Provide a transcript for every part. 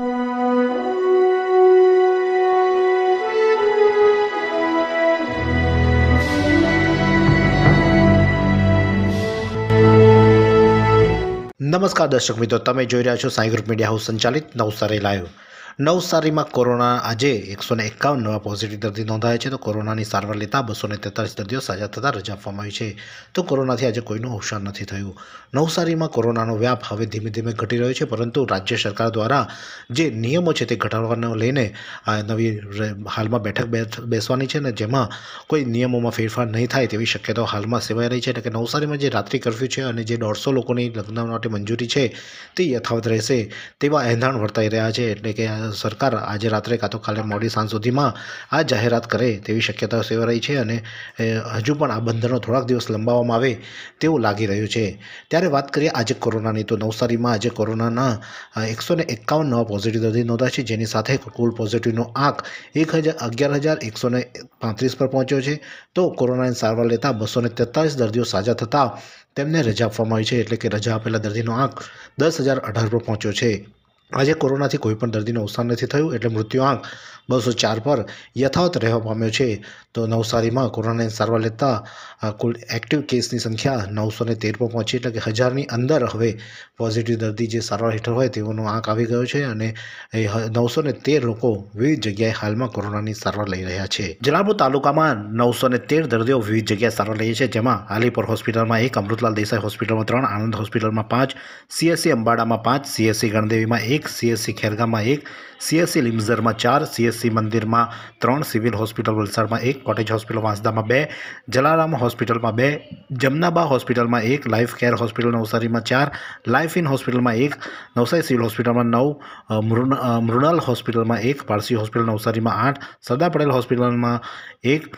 નમસ્કાર દર્શક મિત્રો તમે જોઈ રહ્યા છો સાંઈ ગ્રુપ મીડિયા હાઉસ સંચાલિત નવસારી લાઈવ નવસારીમાં કોરોના આજે એકસો ને એકાવન નવા પોઝિટિવ દર્દી નોંધાયા છે તો કોરોનાની સારવાર લેતા બસો ને તેતાલીસ દર્દીઓ સાજા થતાં રજા આપવામાં આવી છે તો કોરોનાથી આજે કોઈનું અવસાન નથી થયું નવસારીમાં કોરોનાનો વ્યાપ હવે ધીમે ધીમે ઘટી રહ્યો છે પરંતુ રાજ્ય સરકાર દ્વારા જે નિયમો છે તે ઘટાડવાને લઈને આ નવી હાલમાં બેઠક બેસવાની છે ને જેમાં કોઈ નિયમોમાં ફેરફાર નહીં થાય તેવી શક્યતાઓ હાલમાં સેવાઈ રહી છે એટલે કે નવસારીમાં જે રાત્રિ કર્ફ્યુ છે અને જે દોઢસો લોકોની લગ્ન માટે મંજૂરી છે તે યથાવત રહેશે તેવા એંધાણ વર્તાઈ રહ્યા છે એટલે કે સરકાર આજે રાત્રે કાં તો કાલે મોડી સાંજ સુધીમાં આ જાહેરાત કરે તેવી શક્યતા સેવાઈ છે અને હજુ પણ આ બંધનો થોડાક દિવસ લંબાવવામાં આવે તેવું લાગી રહ્યું છે ત્યારે વાત કરીએ આજે કોરોનાની તો નવસારીમાં આજે કોરોનાના એકસો ને એકાવન નવા પોઝિટિવ દર્દી નોંધાયા છે જેની સાથે કુલ પોઝિટિવનો આંક એક હજાર અગિયાર હજાર એકસો ને પાંત્રીસ પર પહોંચ્યો છે તો કોરોનાની સારવાર લેતા બસો ને તેતાલીસ દર્દીઓ સાજા થતાં તેમને રજા આપવામાં આવી છે એટલે કે રજા આપેલા દર્દીનો આંક દસ હજાર અઢાર પર પહોંચ્યો છે આજે કોરોનાથી કોઈપણ દર્દીને અવસાન નથી થયું એટલે મૃત્યુઆંક બસો ચાર પર યથાવત રહેવા પામ્યો છે તો નવસારીમાં કોરોનાની સારવાર લેતા કુલ એક્ટિવ કેસની સંખ્યા નવસો ને તેર પર પહોંચી એટલે કે હજારની અંદર હવે પોઝિટિવ દર્દી જે સારવાર હેઠળ હોય તેઓનો આંક આવી ગયો છે અને નવસો ને તેર લોકો વિવિધ જગ્યાએ હાલમાં કોરોનાની સારવાર લઈ રહ્યા છે જલાલપુર તાલુકામાં નવસો ને તેર દર્દીઓ વિવિધ જગ્યાએ સારવાર લઈએ છે જેમાં હાલીપર હોસ્પિટલમાં એક અમૃતલાલ દેસાઈ હોસ્પિટલમાં ત્રણ આનંદ હોસ્પિટલમાં પાંચ સીએસસી અંબાડામાં પાંચ સીએસસી ગણદેવીમાં એક એક સીએસસી ખેરગામાં એક સીએસસી લીમઝરમાં ચાર સીએસસી મંદિરમાં ત્રણ સિવિલ હોસ્પિટલ વલસાડમાં એક કોટેજ હોસ્પિટલ વાંસદામાં બે જલારામ હોસ્પિટલમાં બે જમનાબા હોસ્પિટલમાં એક લાઇફ કેર હોસ્પિટલ નવસારીમાં ચાર લાઇફ ઇન હોસ્પિટલમાં એક નવસારી સિવિલ હોસ્પિટલમાં નવ મૃણાલ હોસ્પિટલમાં એક પારસી હોસ્પિટલ નવસારીમાં આઠ સરદાર પટેલ હોસ્પિટલમાં એક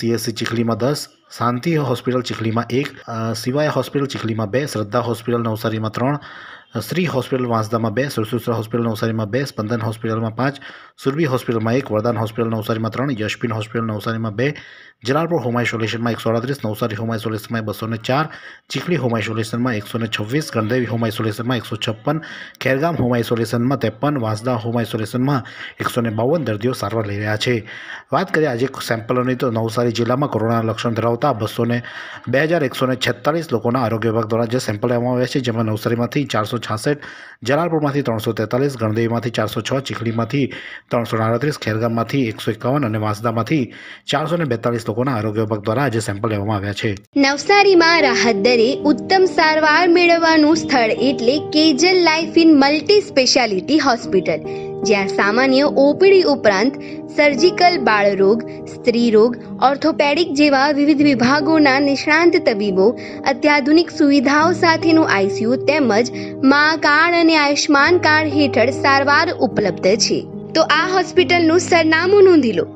સીએસસી ચીખલીમાં દસ શાંતિ હોસ્પિટલ ચીખલીમાં એક સિવાય હોસ્પિટલ ચીખલીમાં બે શ્રદ્ધા હોસ્પિટલ નવસારીમાં ત્રણ શ્રી હોસ્પિટલ વાંસદામાં બે સુરસુસરા હોસ્પિટલ નવસારીમાં બે સ્પંદન હોસ્પિટલમાં પાંચ સુરબી હોસ્પિટલમાં એક વરદાન હોસ્પિટલ નવસારીમાં ત્રણ યશપીન હોસ્પિટલ નવસારીમાં બે જલાલપુર હોમ આઇસોલેશનમાં એકસો અડત્રીસ નવસારી હોમ આઇસોલેશનમાં બસો ને ચાર ચીખલી હોમ આઇસોલેશનમાં એકસો ને છવ્વીસ ગણદેવી હોમ આઇસોલેશનમાં એકસો છપ્પન ખેરગામ હોમ આઇસોલેશનમાં ત્રેપન વાંસદા હોમ આઇસોલેશનમાં એકસો ને બાવન દર્દીઓ સારવાર લઈ રહ્યા છે વાત કરીએ આજે સેમ્પલોની તો નવસારી જિલ્લામાં કોરોના લક્ષણ ધરાવતા બસો ને બે હજાર એકસો ને છેતાલીસ લોકોના આરોગ્ય વિભાગ દ્વારા જે સેમ્પલ લેવામાં આવ્યા છે જેમાં નવસારીમાંથી ચારસો ચારસો છાસઠ જલાલપુરમાંથી ત્રણસો તેતાલીસ ગણદેવીમાંથી ચારસો છ ચીખલીમાંથી ત્રણસો અડત્રીસ ખેરગામમાંથી એકસો એકાવન અને વાંસદામાંથી ચારસો ને બેતાલીસ લોકોના આરોગ્ય વિભાગ દ્વારા આજે સેમ્પલ લેવામાં આવ્યા છે નવસારીમાં રાહત દરે ઉત્તમ સારવાર મેળવવાનું સ્થળ એટલે Kejal life in multi speciality hospital જ્યાં સામાન્ય ઓપીડી ઉપરાંત સર્જિકલ બાળરોગ સ્ત્રીરોગ ઓર્થોપેડિક જેવા વિવિધ વિભાગોના નિષ્ણાંત તબીબો અત્યાધુનિક સુવિધાઓ સાથેનું આઈસીયુ તેમજ માં કાર્ડ અને આયુષ્માન કાર્ડ હેઠળ સારવાર ઉપલબ્ધ છે તો આ હોસ્પિટલનું સરનામું નોંધી લો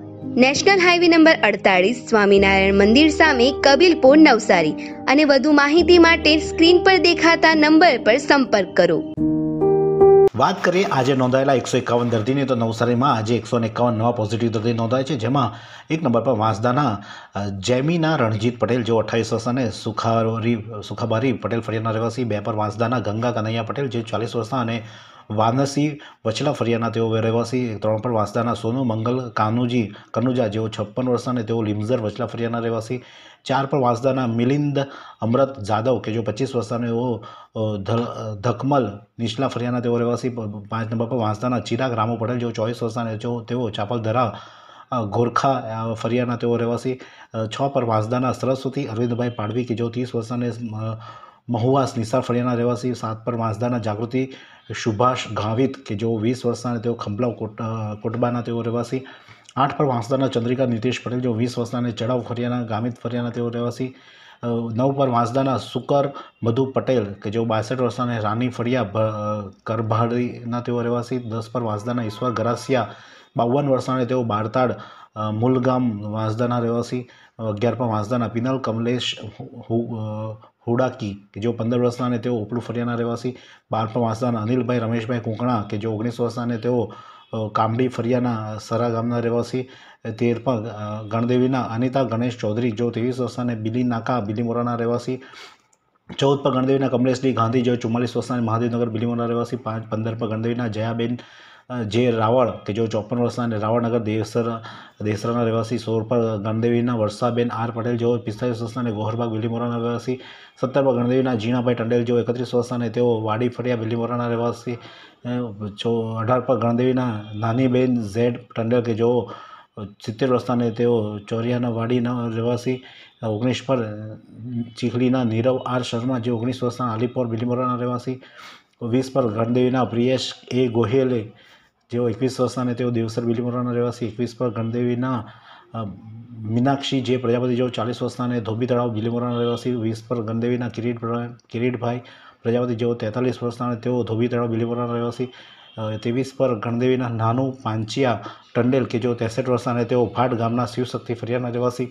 નેશનલ હાઈવે નંબર અડતાળીસ સ્વામિનારાયણ મંદિર સામે કબીલપુર નવસારી અને વધુ માહિતી માટે સ્ક્રીન પર દેખાતા નંબર પર સંપર્ક કરો વાત કરીએ આજે નોંધાયેલા એકસો એકાવન દર્દીની તો નવસારીમાં આજે એકસો એકાવન નવા પોઝિટિવ દર્દી નોંધાય છે જેમાં એક નંબર પર વાંસદાના જેમીના રણજીત પટેલ જેઓ અઠ્ઠાવીસ વર્ષ અને સુખારી સુખાબારી પટેલ ફરિયાના રહેવાસી બે પર વાંસદાના ગંગા કનૈયા પટેલ જે ચાલીસ વર્ષના અને વાનસી વચલા ફરિયાના તેઓ રહેવાસી ત્રણ પર વાંસદાના સોનુ મંગલ કાનુજી કનુજા જેઓ છપ્પન વર્ષના અને તેઓ લીમઝર વચલા ફરિયાના રહેવાસી ચાર પર વાંસદાના મિલિંદ અમૃત જાદવ કે જો પચીસ વર્ષના એવો ધકમલ નીચલા ફરિયાના તેઓ રહેવાસી પાંચ નંબર પર વાંસદાના ચિરાગ રામુ પટેલ જેઓ ચોવીસ વર્ષના જો તેઓ ચાપલધરા ગોરખા ફરિયાના તેઓ રહેવાસી છ પર વાંસદાના સરસ્વતી અરવિંદભાઈ પાડવી કે જેઓ ત્રીસ વર્ષના મહુવાસ નિસાર ફળિયાના રહેવાસી સાત પર વાંસદાના જાગૃતિ સુભાષ ગાવિત કે જેઓ વીસ વર્ષના તેઓ ખંભલાવ કોટબાના તેઓ રહેવાસી આઠ પર વાંસદાના ચંદ્રિકા નીતિશ પટેલ જેઓ વીસ વર્ષના ચડાવ ફરિયાના ગામિત ફરિયાના તેઓ રહેવાસી નવ પર વાંસદાના સુકર મધુ પટેલ કે જેઓ બાસઠ વર્ષના રાની ફળિયા કરભાડીના તેઓ રહેવાસી દસ પર વાંસદાના ઈશ્વર ગરાસિયા બાવન વર્ષના તેઓ બારતાડ મૂલગામ વાંસદાના રહેવાસી અગિયાર પર વાંસદાના પિનલ કમલેશ હુડાકી કે જેઓ પંદર વર્ષના અને તેઓ ઉપલું ફરિયાના રહેવાસી બાર પર વાંસદાના અનિલભાઈ રમેશભાઈ કુંકણા કે જેઓ ઓગણીસ વર્ષના અને તેઓ કામડી ફરિયાના સરા ગામના રહેવાસી તેરપગ ગણદેવીના અનિતા ગણેશ ચૌધરી જો ત્રેવીસ વર્ષના અને બિલી નાકા બિલીમોરાના રહેવાસી ચૌદ પર ગણદેવીના કમલેશની ગાંધી જે ચુમ્માલીસ વર્ષના મહાદેવનગર બિલીમોરા રહેવાસી પાંચ પંદર પર ગણદેવીના જયાબેન જે રાવળ કે જો ચોપન વર્ષના અને રાવળનગર દેસર દેસરાના રહેવાસી સોર પર ગણદેવીના વર્ષાબેન આર પટેલ જેઓ પિસ્તાલીસ વર્ષના અને ગોહરબાગ બિલીમોરાના રહેવાસી સત્તર પર ગણદેવીના જીણાભાઈ ટંડેલ જેઓ એકત્રીસ વર્ષના અને તેઓ વાડી ફળિયા બિલીમોરાના રહેવાસી ચો અઢાર પર ગણદેવીના નાની બહેન ઝેડ ટંડેલ કે જેઓ સિત્તેર વર્ષના તેઓ ચોરિયાના વાડીના રહેવાસી ઓગણીસ પર ચીખલીના નીરવ આર શર્મા જે ઓગણીસ વર્ષના અલીપોર બિલીમોરાના રહેવાસી વીસ પર ગણદેવીના પ્રિયેશ એ ગોહેલે જેઓ એકવીસ વર્ષના અને તેઓ દેવસર બિલીમોરાના રહેવાસી એકવીસ પર ગણદેવીના મીનાક્ષી જે પ્રજાપતિ જેઓ ચાલીસ વર્ષના અને ધોબી તળાવ બિલીમોરાના રહેવાસી વીસ પર ગણદેવીના કિરીટ કિરીટભાઈ પ્રજાપતિ જેઓ તેતાલીસ વર્ષના અને તેઓ ધોબી તળાવ બિલીપોરાના રહેવાસી ત્રેવીસ પર ગણદેવીના નાનું પાંચિયા ટંડેલ કે જેઓ ત્રેસઠ વર્ષના અને તેઓ ભાટ ગામના શિવશક્તિ ફરિયાના રહેવાસી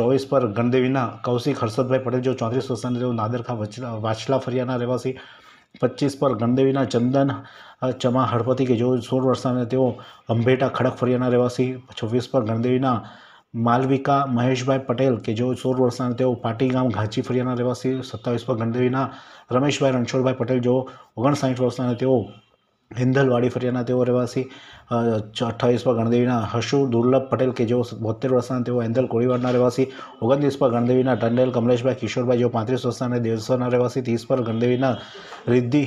ચોવીસ પર ગણદેવીના કૌશિક હર્ષદભાઈ પટેલ જેઓ ચોત્રીસ વર્ષના તેઓ નાદરખા વાછલા ફરિયાના રહેવાસી પચીસ પર ગણદેવીના ચંદન ચમા હળપતિ કે જેઓ સોળ વર્ષના અને તેઓ અંભેટા ખડક ફરિયાના રહેવાસી છવ્વીસ પર ગણદેવીના માલવિકા મહેશભાઈ પટેલ કે જેઓ સોળ વર્ષના તેઓ પાટી ગામ ઘાંચી ફરિયાના રહેવાસી સત્તાવીસ પર ગણદેવીના રમેશભાઈ રણછોડભાઈ પટેલ જેઓ ઓગણસાઠ વર્ષના તેઓ હિંદલવાડી ફરિયાના તેઓ રહેવાસી અઠ્ઠાવીસ પર ગણદેવીના હશુ દુર્લભ પટેલ કે જેઓ બોતેર વર્ષના તેઓ હેન્દલ કોળીવાડના રહેવાસી ઓગણત્રીસ પર ગણદેવીના ટંડેલ કમલેશભાઈ કિશોરભાઈ જેઓ પાંત્રીસ વર્ષના અને દેવસરના રહેવાસી ત્રીસ પર ગણદેવીના રિદ્ધિ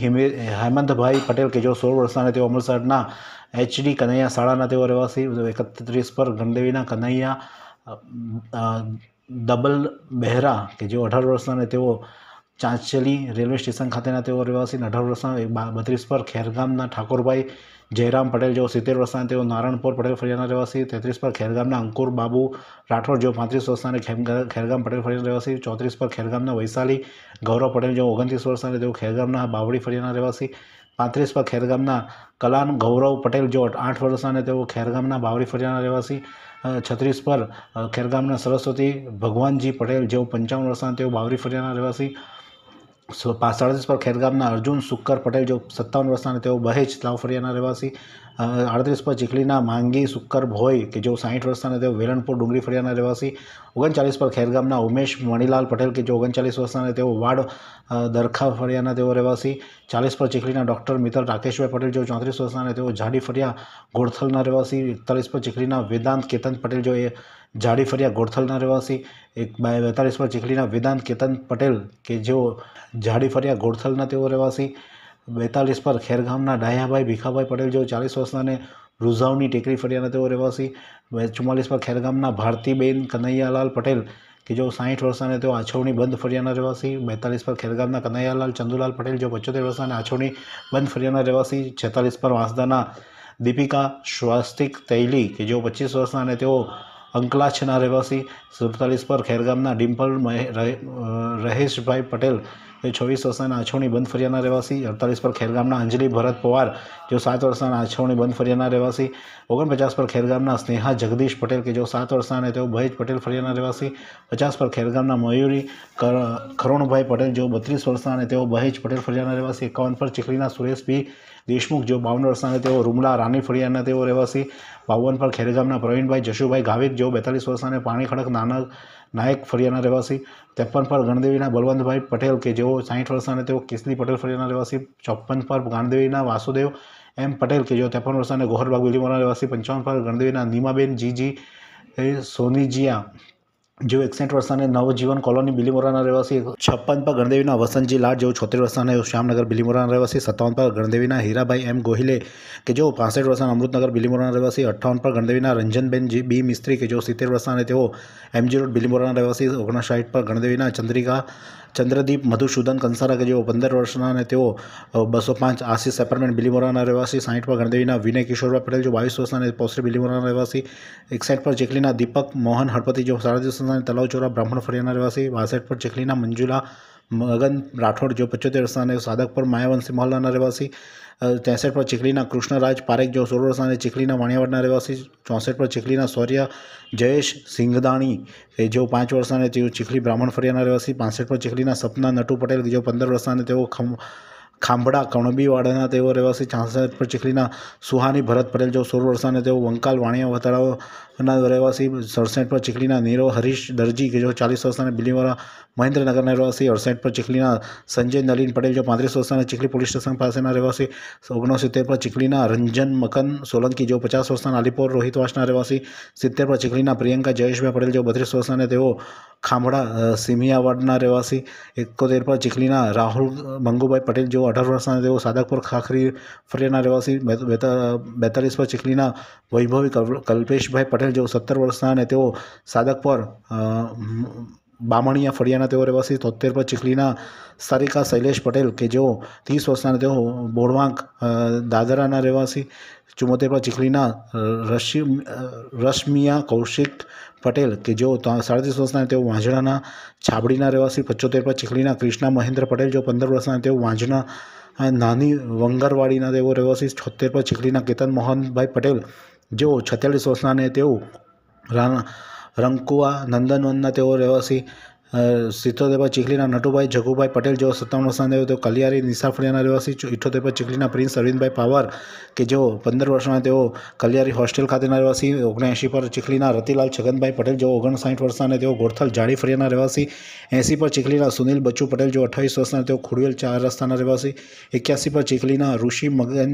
હેમંતભાઈ પટેલ કે જેઓ સોળ વર્ષના તેઓ અમૃતસરના એચડી કનૈયા શાળાના તેઓ રહેવાસી એકત્રીસ પર ગણદેવીના કનૈયા ડબલ બહેરા કે જેઓ અઢાર વર્ષના તેઓ ચાંચલી રેલવે સ્ટેશન ખાતેના તેઓ રહેવાસી અઢાર વર્ષના બત્રીસ પર ખેરગામના ઠાકોરભાઈ જયરામ પટેલ જેઓ સિત્તેર વર્ષના તેઓ નારણપુર પટેલ ફળિયાના રહેવાસી તેત્રીસ પર ખેરગામના અંકુર બાબુ રાઠોડ જેઓ પાંત્રીસ વર્ષના અને ખેરગામ પટેલ ફળિયાના રહેવાસી ચોત્રીસ પર ખેરગામના વૈશાલી ગૌરવ પટેલ જેઓ ઓગણત્રીસ વર્ષના અને તેઓ ખેરગામના બાવળી ફળિયાના રહેવાસી પાંત્રીસ પર ખેરગામના કલાન ગૌરવ પટેલ જોટ આઠ વર્ષના અને તેઓ ખેરગામના બાવરી ફરિયાના રહેવાસી છત્રીસ પર ખેરગામના સરસ્વતી ભગવાનજી પટેલ જેઓ પંચાવન વર્ષના તેઓ બાવરી ફરિયાના રહેવાસી સાડત્રીસ પર ખેરગામના અર્જુન સુક્કર પટેલ જેઓ સત્તાવન વર્ષના તેઓ બહેજ તલાવ ફળિયાના રહેવાસી અડત્રીસ પર ચીખલીના માંગી સુક્કર ભોય કે જેઓ સાહીઠ વર્ષના તેઓ વેલણપુર ડુંગળી ફળિયાના રહેવાસી ઓગણચાલીસ પર ખેરગામના ઉમેશ મણીલાલ પટેલ કે જે ઓગણચાલીસ વર્ષના તેઓ વાડ દરખા ફળિયાના તેઓ રહેવાસી ચાલીસ પર ચીખલીના ડૉક્ટર મિત્ર રાકેશભાઈ પટેલ જેઓ ચોત્રીસ વર્ષના તેઓ જાડી ફળિયા ગોળથલના રહેવાસી એકતાલીસ પર ચીખલીના વેદાંત કેતન પટેલ જો એ જાડી ફરિયા ગોળથલના રહેવાસી એક બેતાલીસ પર ચીખલીના વેદાંત કેતન પટેલ કે જેઓ જાડી ફરિયા ગોળથલના તેઓ રહેવાસી બેતાલીસ પર ખેરગામના ડાયાભાઈ ભીખાભાઈ પટેલ જેઓ ચાલીસ વર્ષનાને રૂઝાવની ટેકરી ફરિયાના તેઓ રહેવાસી ચુમ્માલીસ પર ખેરગામના ભારતીબેન કનૈયાલાલ પટેલ કે જેઓ સાહીઠ વર્ષના તેઓ આછવણી બંધ ફરિયાના રહેવાસી બેતાલીસ પર ખેરગામના કનૈયાલાલ ચંદુલાલ પટેલ જેઓ પંચોતેર વર્ષના આછવણી બંધ ફરિયાના રહેવાસી છેતાલીસ પર વાંસદાના દીપિકા સ્વાસ્તિક તૈલી કે જેઓ પચીસ વર્ષના અને તેઓ અંકલાચના રહેવાસી સુડતાલીસ પર ખેરગામના ડિમ્પલ મહે રહેશભાઈ પટેલ તે છવ્વીસ વર્ષના નાછોણી બંધ ફરિયાના રહેવાસી અડતાલીસ પર ખેરગામના અંજલી ભરત પવાર જેઓ સાત વર્ષના નાછોણી બંધ ફરિયાના રહેવાસી ઓગણપચાસ પર ખેરગામના સ્નેહા જગદીશ પટેલ કે જેઓ સાત વર્ષના અને તેઓ ભયજ પટેલ ફરિયાના રહેવાસી પચાસ પર ખેરગામના મયુરી કરુણભાઈ પટેલ જેઓ બત્રીસ વર્ષના અને તેઓ ભહેજ પટેલ ફરિયાના રહેવાસી એકાવન પર ચીખલીના સુરેશભી દેશમુખ જેઓ બાવન વર્ષના અને તેઓ રૂમલા રાની ફળિયાના તેઓ રહેવાસી બાવન પર ખેરગામના પ્રવીણભાઈ જશુભાઈ ગાવિત જેઓ બેતાલીસ વર્ષના અને પાણી ખડક નાનક નાયક ફળિયાના રહેવાસી ત્રેપન પર ગણદેવીના બલવંતભાઈ પટેલ કે જેઓ સાહીઠ વર્ષના તેઓ કેસલી પટેલ ફળિયાના રહેવાસી ચોપન પર ગણદેવીના વાસુદેવ એમ પટેલ કે જેઓ ત્રેપન વર્ષના અને ગોહરબાગ વિલીમોના રહેવાસી પંચાવન પર ગણદેવીના નીમાબેન જીજી સોનીજીયા જેઓ એકસઠ વર્ષના નવજીવન કોલોની બિલીમોરાના રહેવાસી છપ્પન પર ગણદેવીના વસંતજી લાડ જેઓ છોતેર વર્ષના શ્યામનગર બિલીમોરાના રહેવાસી સત્તાવન પર ગણદેવીના હીરાભાઈ એમ ગોહિલે કે જેઓ પાસઠ વર્ષના અમૃતનગર બિલીમોરાના રહેવાસી અઠ્ઠાવન પર ગણદેવીના રંજનબેન જી બી મિસ્ત્રી કે જેઓ સિત્તેર વર્ષના અને તેઓ એમજી રોડ બિલીમોરાના રહેવાસી ઓગણસાઠ પર ગણદેવીના ચંદ્રિકા ચંદ્રદીપ મધુસૂદન કંસારા કે જેઓ પંદર વર્ષના અને તેઓ બસો પાંચ આશીષ એપાર્ટમેન્ટ બિલીમોરાના રહેવાસી સાહીઠ પર ગણદેવીના વિનય કિશોરભાઈ પટેલ જો બાવીસ વર્ષના અને પોસરી બિલીમોરાના રહેવાસી એકસાઠ પર ચેકલીના દીપક મોહન હળપતિ જેઓ સાડત્રીસ વર્ષના તલાવચોરા બ્રાહ્મણ ફળિયાના રહેવાસી બાસઠ પર ચેકલીના મંજુલા મગન રાઠોડ જેઓ પંચોતેર વર્ષના સાધક પર માયાવંશી મહોલ્લાના રહેવાસી ત્રેસઠ પર ચીખલીના કૃષ્ણરાજ પારેખ જેઓ સોળ વર્ષના ચીખલીના વાણિયાવાડના રહેવાસી ચોસઠ પર ચીખલીના સૌર્ય જયેશ સિંઘદાણી કે જેઓ પાંચ વર્ષના તેઓ ચીખલી બ્રાહ્મણ ફરિયાના રહેવાસી પાસઠ પર ચીખલીના સપના નટુ પટેલ જેઓ પંદર વર્ષના તેઓ ખમ ખાંભડા કણબીવાડાના તેઓ રહેવાસી છાસઠ પર ચીખલીના સુહાની ભરત પટેલ જેઓ સોળ વર્ષના તેઓ વંકાલ વાણિયા વતાળાઓ उन्होंने रहवासी सड़सठ पर चिकलीना नीरो हरीश दर्जी जो चालीस सौ स्थान बिल्ली वाला महेंद्र नगर रहवासी अड़सठ पर चिखली संजय नलिन पटेल जो पांत सौ स्थान चिखली पुलिस स्टेशन पास रहवासी ओगण सित्तेर पर चिखली रंजन मकन सोलंकी जो पचास सौ स्थान अलीपुर रोहित वासना रहवासी सित्तेर पर चिकलीना प्रियंका जयेश भाई पटेल जो बत्रीस सौ स्थान खांभड़ा सीमियावाड़ना रहवासी इकोतेर पर चिखली राहुल मंगूभा पटेल जो अठार वर्ष सादकपुर खाखरी फरियाना रहवासी बेतालीस पर चिकलीना वैभवी कल्पेश भाई पटेल પટેલ જેઓ સત્તર વર્ષના અને તેઓ પર બામણિયા ફળિયાના તેઓ રહેવાસી તોતેર પર ચીખલીના સારિકા શૈલેષ પટેલ કે જેઓ ત્રીસ વર્ષના તેઓ બોળવાંક દાદરાના રહેવાસી ચુમ્મોતેર પર ચીખલીના રશિ રશ્મિયા કૌશિક પટેલ કે જેઓ સાડત્રીસ વર્ષના તેઓ વાંઝણાના છાબડીના રહેવાસી પચોતેર પર ચીખલીના ક્રિષ્ના મહેન્દ્ર પટેલ જેઓ પંદર વર્ષના તેઓ વાંઝણા નાની વંગરવાડીના તેઓ રહેવાસી છોતેર પર ચીખલીના કેતન મોહનભાઈ પટેલ જેઓ છેતાલીસ વર્ષના અને તેઓ રંકુવા નંદનવનના તેઓ રહેવાસી સિત્તોતેર પર ચીખલીના નટુભાઈ જગુભાઈ પટેલ જેઓ સત્તાવન વર્ષના થયો તેઓ કલિયારી નિસારફળિયાના રહેવાસી ઇઠ્ઠોતેર પર ચીખલીના પ્રિન્સ અરવિંદભાઈ પાવર કે જેઓ પંદર વર્ષના તેઓ કલિયારી હોસ્ટેલ ખાતેના રહેવાસી ઓગણએંશી પર ચીખલીના રતિલાલ છગનભાઈ પટેલ જેઓ ઓગણસાઠ વર્ષના તેઓ ગોરથલ જાડી ફળિયાના રહેવાસી એંસી પર ચીખલીના સુનિલ બચ્ચુ પટેલ જેઓ અઠ્ઠાવીસ વર્ષના તેઓ ખુડિયલ ચાર રસ્તાના રહેવાસી એક્યાસી પર ચીખલીના ઋષિ મગન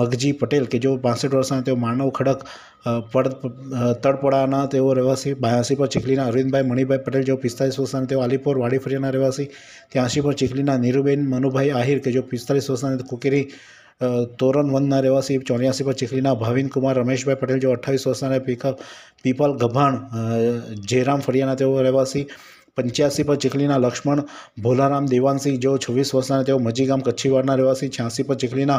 મગજી પટેલ કે જેઓ પાસઠ વર્ષના તેઓ માનવ ખડક પડ તડપડાના તેઓ રહેવાસી બાયાસી પર ચીખલીના અરવિંદભાઈ મણિભાઈ પટેલ જેઓ પિસ્તાલીસ પિસ્તાલીસ તેઓ અલીપોર વાડી ફરિયાના રહેવાસી ત્યાંસી પર ચીખલીના નીરુબેન મનુભાઈ આહિર કે જો પિસ્તાલીસ વર્ષના કુકેરી તોરણ વનના રહેવાસી ચોર્યાસી પર ચીખલીના ભાવિનકુમાર રમેશભાઈ પટેલ જો અઠ્ઠાવીસ વર્ષના પીકા પીપલ ગભાણ જયરામ ફળિયાના તેઓ રહેવાસી પંચ્યાસી પર ચીખલીના લક્ષ્મણ ભોલારામ દેવાનસિંહ જેઓ છવ્વીસ વર્ષના તેઓ મજીગામ કચ્છીવાડના રહેવાસી છ્યાસી પર ચીખલીના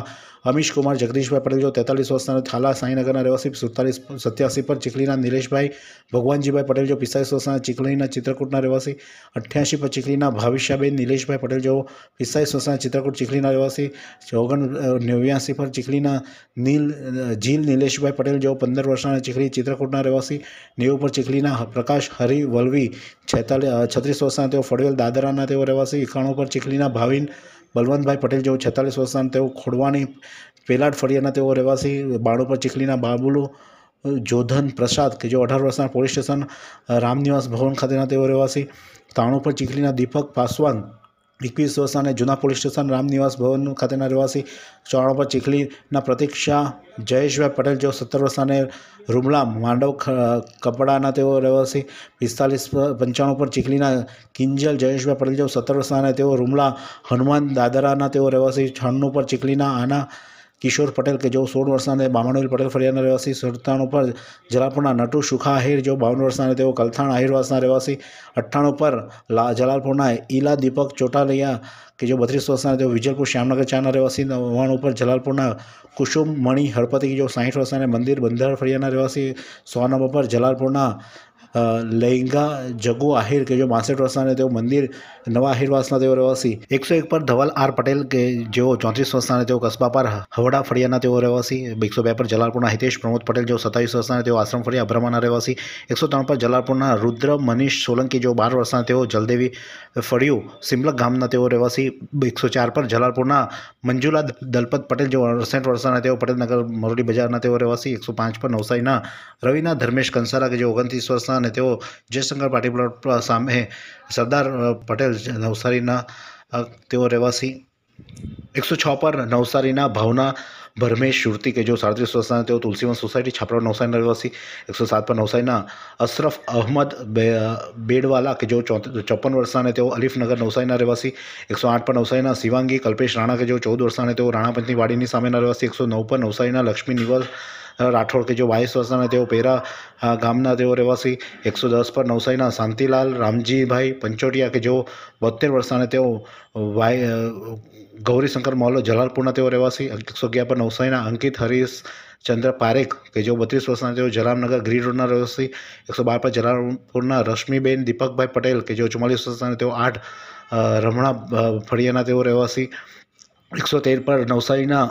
અમીશ કુમાર જગદીશભાઈ પટેલ જેઓ તેતાલીસ વર્ષના થાલા સાંઈનગરના રહેવાસી સુડતાલીસ સત્યાસી પર ચીખલીના નિલેશભાઈ ભગવાનજીભાઈ પટેલ જેઓ પિસ્તાલીસ વર્ષના ચીખલીના ચિત્રકૂટના રહેવાસી અઠ્યાસી પર ચીખલીના ભાવિષ્યાબેન નિલેશભાઈ પટેલ જેઓ પિસ્તાલીસ વર્ષના ચિત્રકૂટ ચીખલીના રહેવાસી ઓગણ નેવ્યાસી પર ચીખલીના નીલ જીલ નિલેશભાઈ પટેલ જેઓ પંદર વર્ષના ચીખલી ચિત્રકૂટના રહેવાસી નેવું પર ચીખલીના પ્રકાશ હરિ વલવી છેતાલીસ છત્રીસ વર્ષના તેઓ ફળવેલ દાદરાના તેઓ રહેવાસી એકાણું પર ચીખલીના ભાવિન બલવંતભાઈ પટેલ જેઓ છેતાલીસ વર્ષના તેઓ ખોડવાની પેલાડ ફળિયાના તેઓ રહેવાસી બાણો પર ચીખલીના બાબુલુ જોધન પ્રસાદ કે જેઓ અઢાર વર્ષના પોલીસ સ્ટેશન રામનિવાસ ભવન ખાતેના તેઓ રહેવાસી તાણું પર ચીખલીના દીપક પાસવાન એકવીસ વર્ષના જૂના પોલીસ સ્ટેશન રામનિવાસ ભવન ખાતેના રહેવાસી ચોરાણ પર ચીખલીના પ્રતિક્ષા જયેશભાઈ પટેલ જેઓ સત્તર વર્ષાને રૂમલા માંડવ કપડાના તેઓ રહેવાસી પિસ્તાલીસ પંચાણું પર ચીખલીના કિંજલ જયેશભાઈ પટેલ જેઓ સત્તર વર્ષના તેઓ રૂમલા હનુમાન દાદરાના તેઓ રહેવાસી છાણનું પર ચીખલીના આના કિશોર પટેલ કે જો સોળ વર્ષના અને બામણવેલ પટેલ ફરિયાના રહેવાસી સુરતાણ ઉપર જલાલપુરના નટુ સુખા આહિર જો બાવન વર્ષના તેઓ કલથાણ આહિરવાસના રહેવાસી અઠ્ઠાણ ઉપર લા જલાલપુરના ઈલા દીપક ચોટાલિયા કે જો બત્રીસ વર્ષના તેઓ વિજયપુર શ્યામનગર ચારના રહેવાસી નવ્વાણ ઉપર જલાલપુરના કુસુમ મણી હળપતિ કે જેઓ સાહીઠ વર્ષના અને મંદિર બંધાર ફરિયાના રહેવાસી સો નંબર પર જલાલપુરના લહેંગા જગુ આહિર કે જો માસેઠ વર્ષના તેઓ મંદિર નવા આહિરવાસના તેઓ રહેવાસી એકસો એક પર ધવલ આર પટેલ કે જેઓ ચોત્રીસ વર્ષના તેઓ કસબા પર હવડા ફળિયાના તેઓ રહેવાસી એકસો બે પર જલાલપુરના હિતેશ પ્રમોદ પટેલ જેઓ સત્તાવીસ વર્ષના તેઓ આશ્રમ ફળિયા અબ્રમાના રહેવાસી એકસો ત્રણ પર જલાલપુરના રુદ્ર મનીષ સોલંકી જેઓ બાર વર્ષના તેઓ જલદેવી ફળિયું સિમલક ગામના તેઓ રહેવાસી એકસો ચાર પર જલાલપુરના મંજુલા દલપત પટેલ જેઓ અડસઠ વર્ષના તેઓ પટેલનગર મરડી બજારના તેઓ રહેવાસી એકસો પાંચ પર નવસારીના રવિના ધર્મેશ કંસારા કે જે ઓગણત્રીસ વર્ષના અને તેઓ જયશંકર પાટી પ્લોટ સામે સરદાર પટેલ નવસારીના તેઓ રહેવાસી એકસો છ પર નવસારીના ભાવના ભરમેશ સુરતી કે જો સાડત્રીસ વર્ષના તેઓ તુલસીવન સોસાયટી છાપરા નવસારીના રહેવાસી એકસો સાત પર નવસારીના અશરફ અહમદ બેડવાલા કે જેઓ ચોપન વર્ષના અને તેઓ અલીફનગર નવસારીના રહેવાસી એકસો આઠ પર નવસારીના શિવાંગી કલ્પેશ રાણા કે જેઓ ચૌદ વર્ષના અને તેઓ રાણાપંચની વાડીની સામેના રહેવાસી એકસો નવ પર નવસારીના લક્ષ્મી નિવાસ રાઠોડ કે જો બાવીસ વર્ષના તેઓ પહેરા ગામના તેઓ રહેવાસી એકસો દસ પર નવસારીના શાંતિલાલ રામજીભાઈ પંચોટિયા કે જેઓ બોતેર વર્ષના તેઓ વાય ગૌરીશંકર મોહલ્લો જલાલપુરના તેઓ રહેવાસી એકસો અગિયાર પર નવસારીના અંકિત હરીશ ચંદ્ર પારેખ કે જેઓ બત્રીસ વર્ષના તેઓ જલામનગર ગ્રીડ રોડના રહેવાસી એકસો બાર પર જલાલપુરના રશ્મિબેન દીપકભાઈ પટેલ કે જેઓ ચુમ્માલીસ વર્ષના તેઓ આઠ રમણા ફળિયાના તેઓ રહેવાસી એકસો તેર પર નવસારીના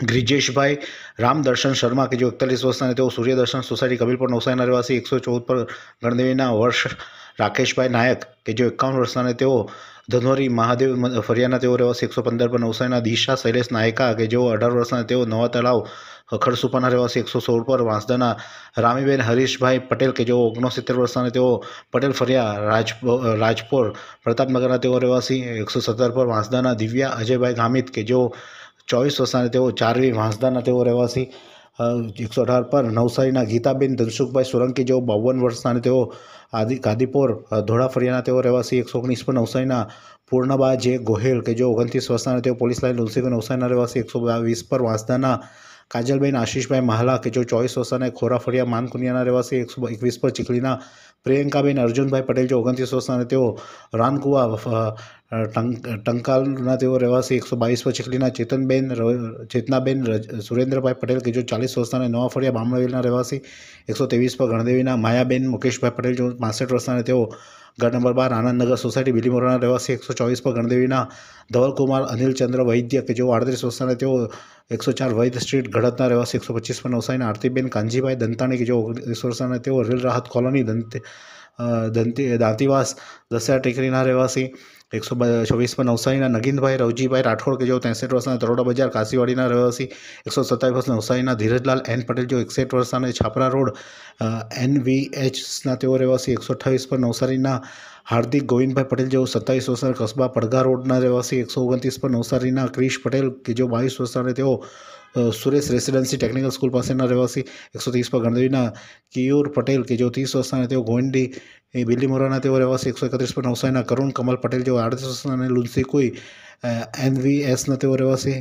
ગ્રિજેશભાઈ રામદર્શન શર્મા કે જેઓ એકતાલીસ વર્ષના તેઓ સૂર્યદર્શન સોસાયટી કબીલપુર નવસારીના રહેવાસી એકસો ચૌદ પર ગણદેવીના વર્ષ રાકેશભાઈ નાયક કે જેઓ એકાવન વર્ષના તેઓ ધનોરી મહાદેવ ફરિયાના તેઓ રહેવાસી એકસો પંદર પર નવસારીના દિશા શૈલેષ નાયકા કે જેઓ અઢાર વર્ષના તેઓ નવા તળાવ ખડસુપાના રહેવાસી એકસો સોળ પર વાંસદાના રામીબેન હરીશભાઈ પટેલ કે જેઓ ઓગણસિત્તેર વર્ષના તેઓ પટેલ ફરિયા રાજ રાજપોર પ્રતાપનગરના તેઓ રહેવાસી એકસો સત્તર પર વાંસદાના દિવ્યા અજયભાઈ ગામિત કે જેઓ ચોવીસ વર્ષના તેઓ ચારવી વાંસદાના તેઓ રહેવાસી એકસો અઢાર પર નવસારીના ગીતાબેન ધનસુખભાઈ સોલંકી જેઓ બાવન વર્ષના તેઓ આદિ કાદીપોર ધોળાફળિયાના તેઓ રહેવાસી એકસો ઓગણીસ પર નવસારીના પૂર્ણબા જે ગોહેલ કે જેઓ ઓગણત્રીસ વર્ષના તેઓ પોલીસ લાઇન તુલસીભાઈ નવસારીના રહેવાસી એકસો વીસ પર વાંસદાના કાજલબેન આશીષભાઈ મહાલા કે જેઓ ચોવીસ વર્ષના ખોરાફળિયા માનકુનિયાના રહેવાસી એકસો એકવીસ પર ચીખલીના પ્રિયંકાબેન અર્જુનભાઈ પટેલ જે ઓગણત્રીસ વર્ષના તેઓ રાનકુવા ટંકાલના તેઓ રહેવાસી એકસો બાવીસ ચીખલીના ચેતનબેન ચેતનાબેન સુરેન્દ્રભાઈ પટેલ કે જો ચાલીસ વર્ષના નવા ફળિયા બામણવેલના રહેવાસી એકસો ત્રેવીસ પર ગણદેવીના માયાબેન મુકેશભાઈ પટેલ જો પાસઠ વર્ષના તેઓ ઘર નંબર બાર આનંદનગર સોસાયટી બિલીમોરાના રહેવાસી એકસો ચોવીસ પર ગણદેવીના ધવલકુમાર અનિલચંદ્ર વૈદ્ય કે જેઓ આડત્રીસ વર્ષના તેઓ એકસો ચાર વૈદ સ્ટ્રીટ ગઢતના રહેવાસી એકસો પચીસ પર નવસારીના આરતીબેન કાંજીભાઈ દંતાણી કે જેઓ ઓગણીસ વર્ષના તેઓ રેલ રાહત કોલોની દંત દંતી દાંતીવાસ દસરા ટેકરીના રહેવાસી એકસો ચોવીસમાં નવસારીના નગીનભાઈ રવજીભાઈ રાઠોડ કે જેઓ ત્રેસઠ વર્ષના તરોડા બજાર કાશીવાડીના રહેવાસી એકસો સત્તાવીસ વર્ષના નવસારીના ધીરજલાલ એન પટેલ જેઓ એકસઠ વર્ષના છાપરા રોડ એન વી એચના તેઓ રહેવાસી એકસો અઠ્ઠાવીસ પર નવસારીના હાર્દિક ગોવિંદભાઈ પટેલ જેઓ સત્તાવીસ વર્ષના કસ્બા પડઘા રોડના રહેવાસી એકસો ઓગણત્રીસ પર નવસારીના ક્રિશ પટેલ કે જેઓ બાવીસ વર્ષના તેઓ સુરેશ રેસિડેન્સી ટેકનિકલ સ્કૂલ પાસેના રહેવાસી એકસો ત્રીસ પર ગણદેવીના કિયુર પટેલ કે જેઓ ત્રીસ વર્ષના તેઓ ગોંડી મોરાના તેઓ રહેવાસી એકસો એકત્રીસ પર નવસારીના કરુણ કમલ પટેલ જેઓ આડત્રીસ વર્ષના અને લુન્સી કુઈ એનવીએસના તેઓ રહેવાસી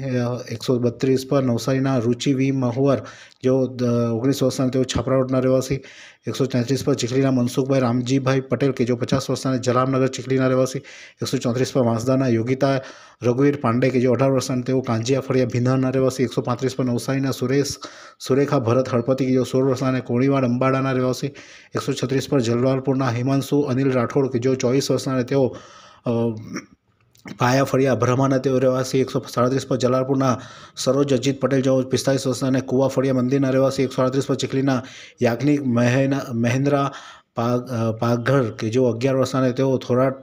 એકસો બત્રીસ પર નવસારીના રુચિ વી મહુવર જેઓ ઓગણીસ વર્ષના તેઓ છાપરા રોડના રહેવાસી એકસો તેત્રીસ પર ચીખલીના મનસુખભાઈ રામજીભાઈ પટેલ કે જો પચાસ વર્ષના જલામનગર ચીખલીના રહેવાસી એકસો ચોત્રીસ પર વાંસદાના યોગિતા રઘુવીર પાંડે કે જે અઢાર વર્ષના તેઓ કાંજીયા ફળિયા ભીંધાના રહેવાસી એકસો પાંત્રીસ પર નવસારીના સુરેશ સુરેખા ભરત હળપતિ કે જેઓ સોળ વર્ષના અને કોળીવાડ અંબાડાના રહેવાસી એકસો છત્રીસ પર જલવાલપુરના હિમાંશુ અનિલ રાઠોડ કે જેઓ ચોવીસ વર્ષના તેઓ પાયા ફળિયા અબ્રહ્માના તેઓ રહેવાસી એકસો સાડત્રીસ પર જલાલપુરના સરોજ અજીત પટેલ જેઓ પિસ્તાલીસ વર્ષના અને કુવા ફળિયા મંદિરના રહેવાસી એકસો સાડત્રીસ પર ચીખલીના યાજ્ઞિક મહેના મહેન્દ્રા પાગ પાઘર કે જેઓ અગિયાર વર્ષના તેઓ થોરાટ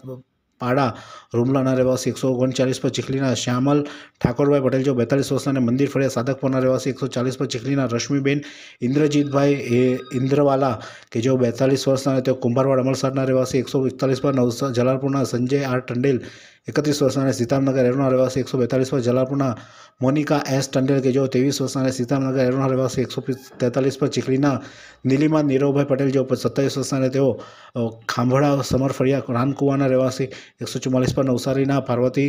પાડા રૂમલાના રહેવાસી એકસો ઓગણચાલીસ પર ચીખલીના શ્યામલ ઠાકોરભાઈ પટેલ જો બેતાલીસ વર્ષના મંદિર ફળિયા સાધકપરના રહેવાસી એકસો ચાલીસ પર ચીખલીના રશ્મિબેન ઇન્દ્રજીતભાઈ એ ઇન્દ્રવાલા કે જેઓ બેતાલીસ વર્ષના તેઓ કુંભારવાડ અમલસાડના રહેવાસી એકસો એકતાલીસ પર નવસા જલાલપુરના સંજય આર ટંડેલ એકત્રીસ વર્ષના સીતામનગર એરોના રહેવાસી એકસો બેતાલીસમાં જલાલપુરના મોનિકા એસ ટંડેલ કે જેઓ ત્રેવીસ વર્ષના સીતામનગર એરોના રહેવાસી એકસો તેતાલીસ પર ચીખલીના નીલિમા નીરવભાઈ પટેલ જેઓ સત્તાવીસ વર્ષના તેઓ ખાંભળા સમર સમરફળિયા રાનકુવાના રહેવાસી એકસો ચુમ્માલીસ પર નવસારીના પાર્વતી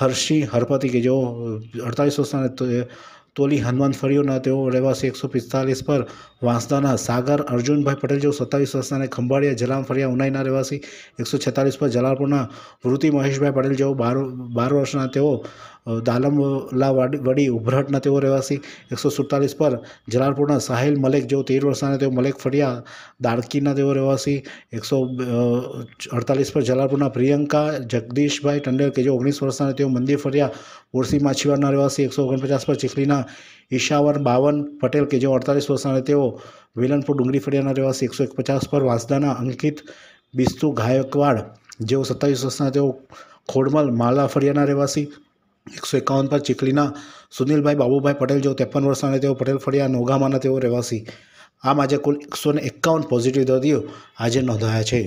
હર્ષિ હરપતિ કે જેઓ અડતાલીસ વર્ષના તોલી હનુમાન ફળીઓના તેઓ રહેવાસી એકસો પિસ્તાલીસ પર વાંસદાના સાગર અર્જુનભાઈ પટેલ જેઓ સત્તાવીસ વર્ષના ખંભાળિયા જલામ ફળિયા ઉનાઈના રહેવાસી એકસો છેતાલીસ પર જલાલપુરના વૃત્તિ મહેશભાઈ પટેલ જેઓ બાર બાર વર્ષના તેઓ દાલમલા વડી ઉભરાટના તેઓ રહેવાસી એકસો સુડતાલીસ પર જલાલપુરના સાહિલ મલેક જેઓ તેર વર્ષના તેઓ મલેક ફળિયા દાડકીના તેઓ રહેવાસી એકસો અડતાલીસ પર જલાલપુરના પ્રિયંકા જગદીશભાઈ ટંડેલ કે જે ઓગણીસ વર્ષના તેઓ મંદિર ફળિયા ઓરસી માછીવાડના રહેવાસી એકસો ઓગણપચાસ પર ચીખલીના ઈશાવર બાવન પટેલ કે જેઓ અડતાલીસ વર્ષના તેઓ વેલનપુર ડુંગળી ફળિયાના રહેવાસી એકસો એક પચાસ પર વાંસદાના અંકિત બિસ્તુ ગાયકવાડ જેઓ સત્તાવીસ વર્ષના તેઓ ખોડમલ માલા ફળિયાના રહેવાસી એકસો એકાવન પર ચીખલીના સુનિલભાઈ બાબુભાઈ પટેલ જેઓ ત્રેપન વર્ષના અને તેઓ પટેલ ફળિયા નોગામાના તેઓ રહેવાસી આમ આજે કુલ એકસો ને એકાવન પોઝિટિવ દર્દીઓ આજે નોંધાયા છે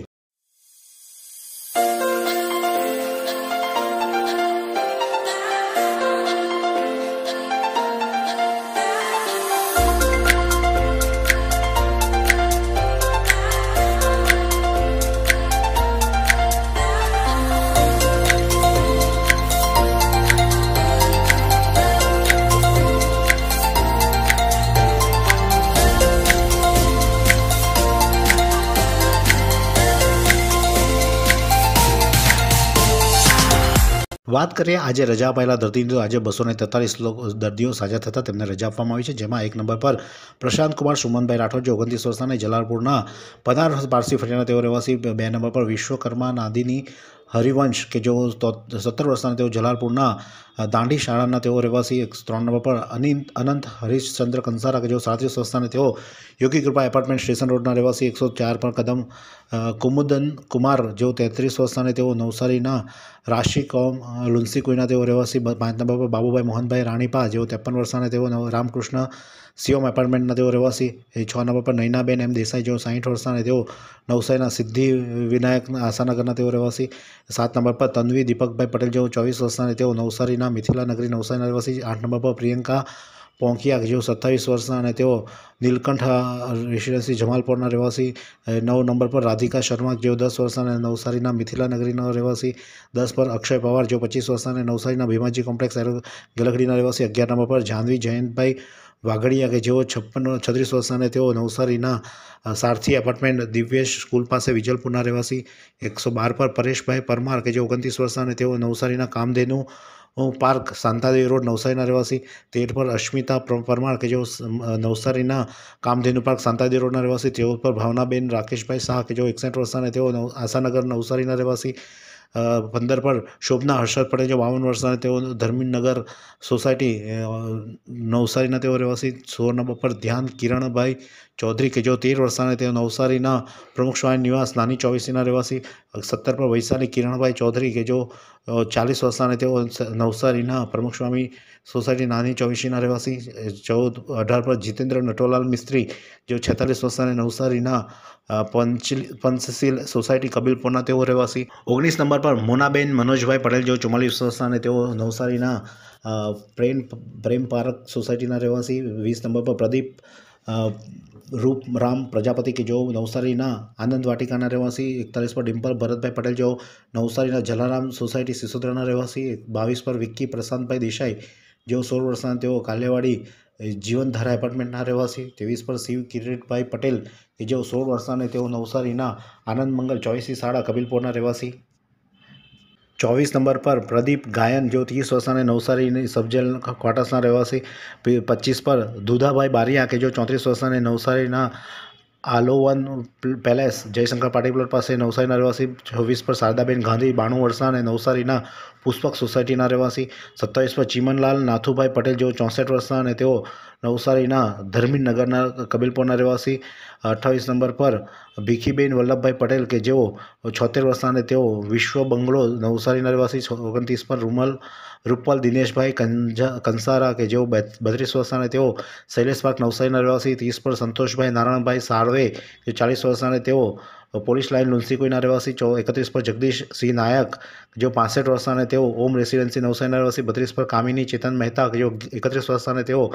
વાત કરીએ આજે રજા અપાયેલા દર્દીની આજે બસો ને તેતાલીસ દર્દીઓ સાજા થતાં તેમને રજા આપવામાં આવી છે જેમાં એક નંબર પર પ્રશાંત કુમાર સુમનભાઈ રાઠોડ જે ઓગણત્રીસ વર્ષના અને જલાલપુરના પનાર પારસી ફરિયાના તેઓ રહેવાસી બે નંબર પર વિશ્વકર્મા નાદીની હરિવંશ કે જેઓ સત્તર વર્ષના તેઓ જલાલપુરના દાંડી શાળાના તેઓ રહેવાસી એક ત્રણ નંબર પર અનિંત અનંત હરીશચંદ્ર કંસારા કે જેઓ સારથી સંસ્થાને તેઓ યોગી કૃપા એપાર્ટમેન્ટ સ્ટેશન રોડના રહેવાસી એકસો ચાર પર કદમ કુમુદન કુમાર જેઓ તેત્રીસ વર્ષના તેઓ નવસારીના રાશિ કોમ લુન્સી કોઈના તેઓ રહેવાસી પાંચ નંબર પર બાબુભાઈ મોહનભાઈ રાણીપા જેઓ ત્રેપન વર્ષના તેઓ રામકૃષ્ણ સિયોમ એપાર્ટમેન્ટના તેઓ રહેવાસી છ નંબર પર નૈનાબેન એમ દેસાઈ જેઓ સાહીઠ વર્ષના તેઓ નવસારીના સિદ્ધિ વિનાયક આશાનગરના તેઓ રહેવાસી સાત નંબર પર તન્વી દીપકભાઈ પટેલ જેઓ ચોવીસ વર્ષના અને તેઓ નવસારીના મિથિલા નગરી નવસારીના રહેવાસી આઠ નંબર પર પ્રિયંકા પોંકિયા જેઓ સત્તાવીસ વર્ષના અને તેઓ નીલકંઠ રેસિડેન્સી જમાલપુરના રહેવાસી નવ નંબર પર રાધિકા શર્મા જેઓ દસ વર્ષના અને નવસારીના મિથિલા નગરીના રહેવાસી દસ પર અક્ષય પવાર જેઓ પચીસ વર્ષના અને નવસારીના ભીમાજી કોમ્પ્લેક્સ ગેલકડીના રહેવાસી અગિયાર નંબર પર જાનવી જયંતભાઈ વાઘડિયા કે જેઓ છપ્પન છત્રીસ વર્ષના તેઓ નવસારીના સારથી એપાર્ટમેન્ટ દિવ્યેશ સ્કૂલ પાસે વિજલપુરના રહેવાસી એકસો બાર પર પરેશભાઈ પરમાર કે જે ઓગણત્રીસ વર્ષના તેઓ નવસારીના કામધેનુ પાર્ક શાંતાદેવી રોડ નવસારીના રહેવાસી તેર પર અશ્મિતા પરમાર કે જેઓ નવસારીના કામધેનુ પાર્ક શાંતાદેવી રોડના રહેવાસી તેઓ પર ભાવનાબેન રાકેશભાઈ શાહ કે જેઓ એકસઠ વર્ષના તેઓ આશાનગર નવસારીના રહેવાસી પંદર પર શોભના હર્ષદ પટેલ જે બાવન વર્ષના તેઓ ધર્મીનગર સોસાયટી નવસારીના તેઓ રહેવાસી સુવર્ણ બપોર ધ્યાન કિરણભાઈ ચૌધરી કે જેઓ તેર વર્ષના તેઓ નવસારીના પ્રમુખ સ્વામી નિવાસ નાની ચોવીસીના રહેવાસી સત્તર પર વૈશાલી કિરણભાઈ ચૌધરી કે જેઓ ચાલીસ વર્ષાને તેઓ નવસારીના પ્રમુખ સ્વામી સોસાયટી નાની ચોવીસીના રહેવાસી ચૌદ અઢાર પર જીતેન્દ્ર નટોલાલ મિસ્ત્રી જેઓ છેતાલીસ વર્ષાને નવસારીના પંચ પંચશીલ સોસાયટી કબીલપુરના તેઓ રહેવાસી ઓગણીસ નંબર પર મોનાબેન મનોજભાઈ પટેલ જેઓ ચુમ્માલીસ વર્ષાને તેઓ નવસારીના પ્રેમ પ્રેમ પાર્ક સોસાયટીના રહેવાસી વીસ નંબર પર પ્રદીપ રૂપ રામ પ્રજાપતિ કે જેઓ નવસારીના આનંદ વાટિકાના રહેવાસી એકતાલીસ પર ડિમ્પલ ભરતભાઈ પટેલ જેઓ નવસારીના જલારામ સોસાયટી સિસોદરાના રહેવાસી બાવીસ પર વિક્કી પ્રશાંતભાઈ દેસાઈ જેઓ સોળ વર્ષના તેઓ કાલેવાડી જીવનધારા એપાર્ટમેન્ટના રહેવાસી ત્રેવીસ પર શિવ કિરીટભાઈ પટેલ કે જેઓ સોળ વર્ષના અને તેઓ નવસારીના આનંદ મંગલ ચોવીસી શાળા કબીલપુરના રહેવાસી ચોવીસ નંબર પર પ્રદીપ ગાયન જ્યોતિ સ્વસાને નવસારીની સબજેલ ક્વાર્ટર્સના રહેવાસી પચીસ પર દુધાભાઈ બારિયા કે જો ચોત્રીસ વર્ષના નવસારીના આલોવન પેલેસ જયશંકર પાટી પ્લોટ પાસે નવસારીના રહેવાસી છવ્વીસ પર શારદાબેન ગાંધી બાણું વર્ષના અને નવસારીના પુષ્પક સોસાયટીના રહેવાસી સત્તાવીસ પર ચીમનલાલ નાથુભાઈ પટેલ જેઓ ચોસઠ વર્ષના અને તેઓ નવસારીના ધર્મીનગરના કબીલપોરના રહેવાસી અઠ્ઠાવીસ નંબર પર ભીખીબેન વલ્લભભાઈ પટેલ કે જેઓ છોતેર વર્ષના અને તેઓ વિશ્વ બંગલો નવસારીના રહેવાસી ઓગણત્રીસ પર રૂમલ રૂપપાલ દિનેશભાઈ કંજા કંસારા કે જેઓ બત્રીસ વર્ષના તેઓ શૈલેષ પાર્ક નવસારીના રહેવાસી ત્રીસ પર સંતોષભાઈ નારાયણભાઈ સાળવે ચાલીસ વર્ષના તેઓ પોલીસ લાઇન લુલસીકોઈના રહેવાસી ચો એકત્રીસ પર જગદીશ સિંહ નાયક જેઓ પાસઠ વર્ષના અને તેઓ ઓમ રેસિડેન્સી નવસારીના રહેવાસી બત્રીસ પર કામિની ચેતન મહેતા જેઓ એકત્રીસ વર્ષના અને તેઓ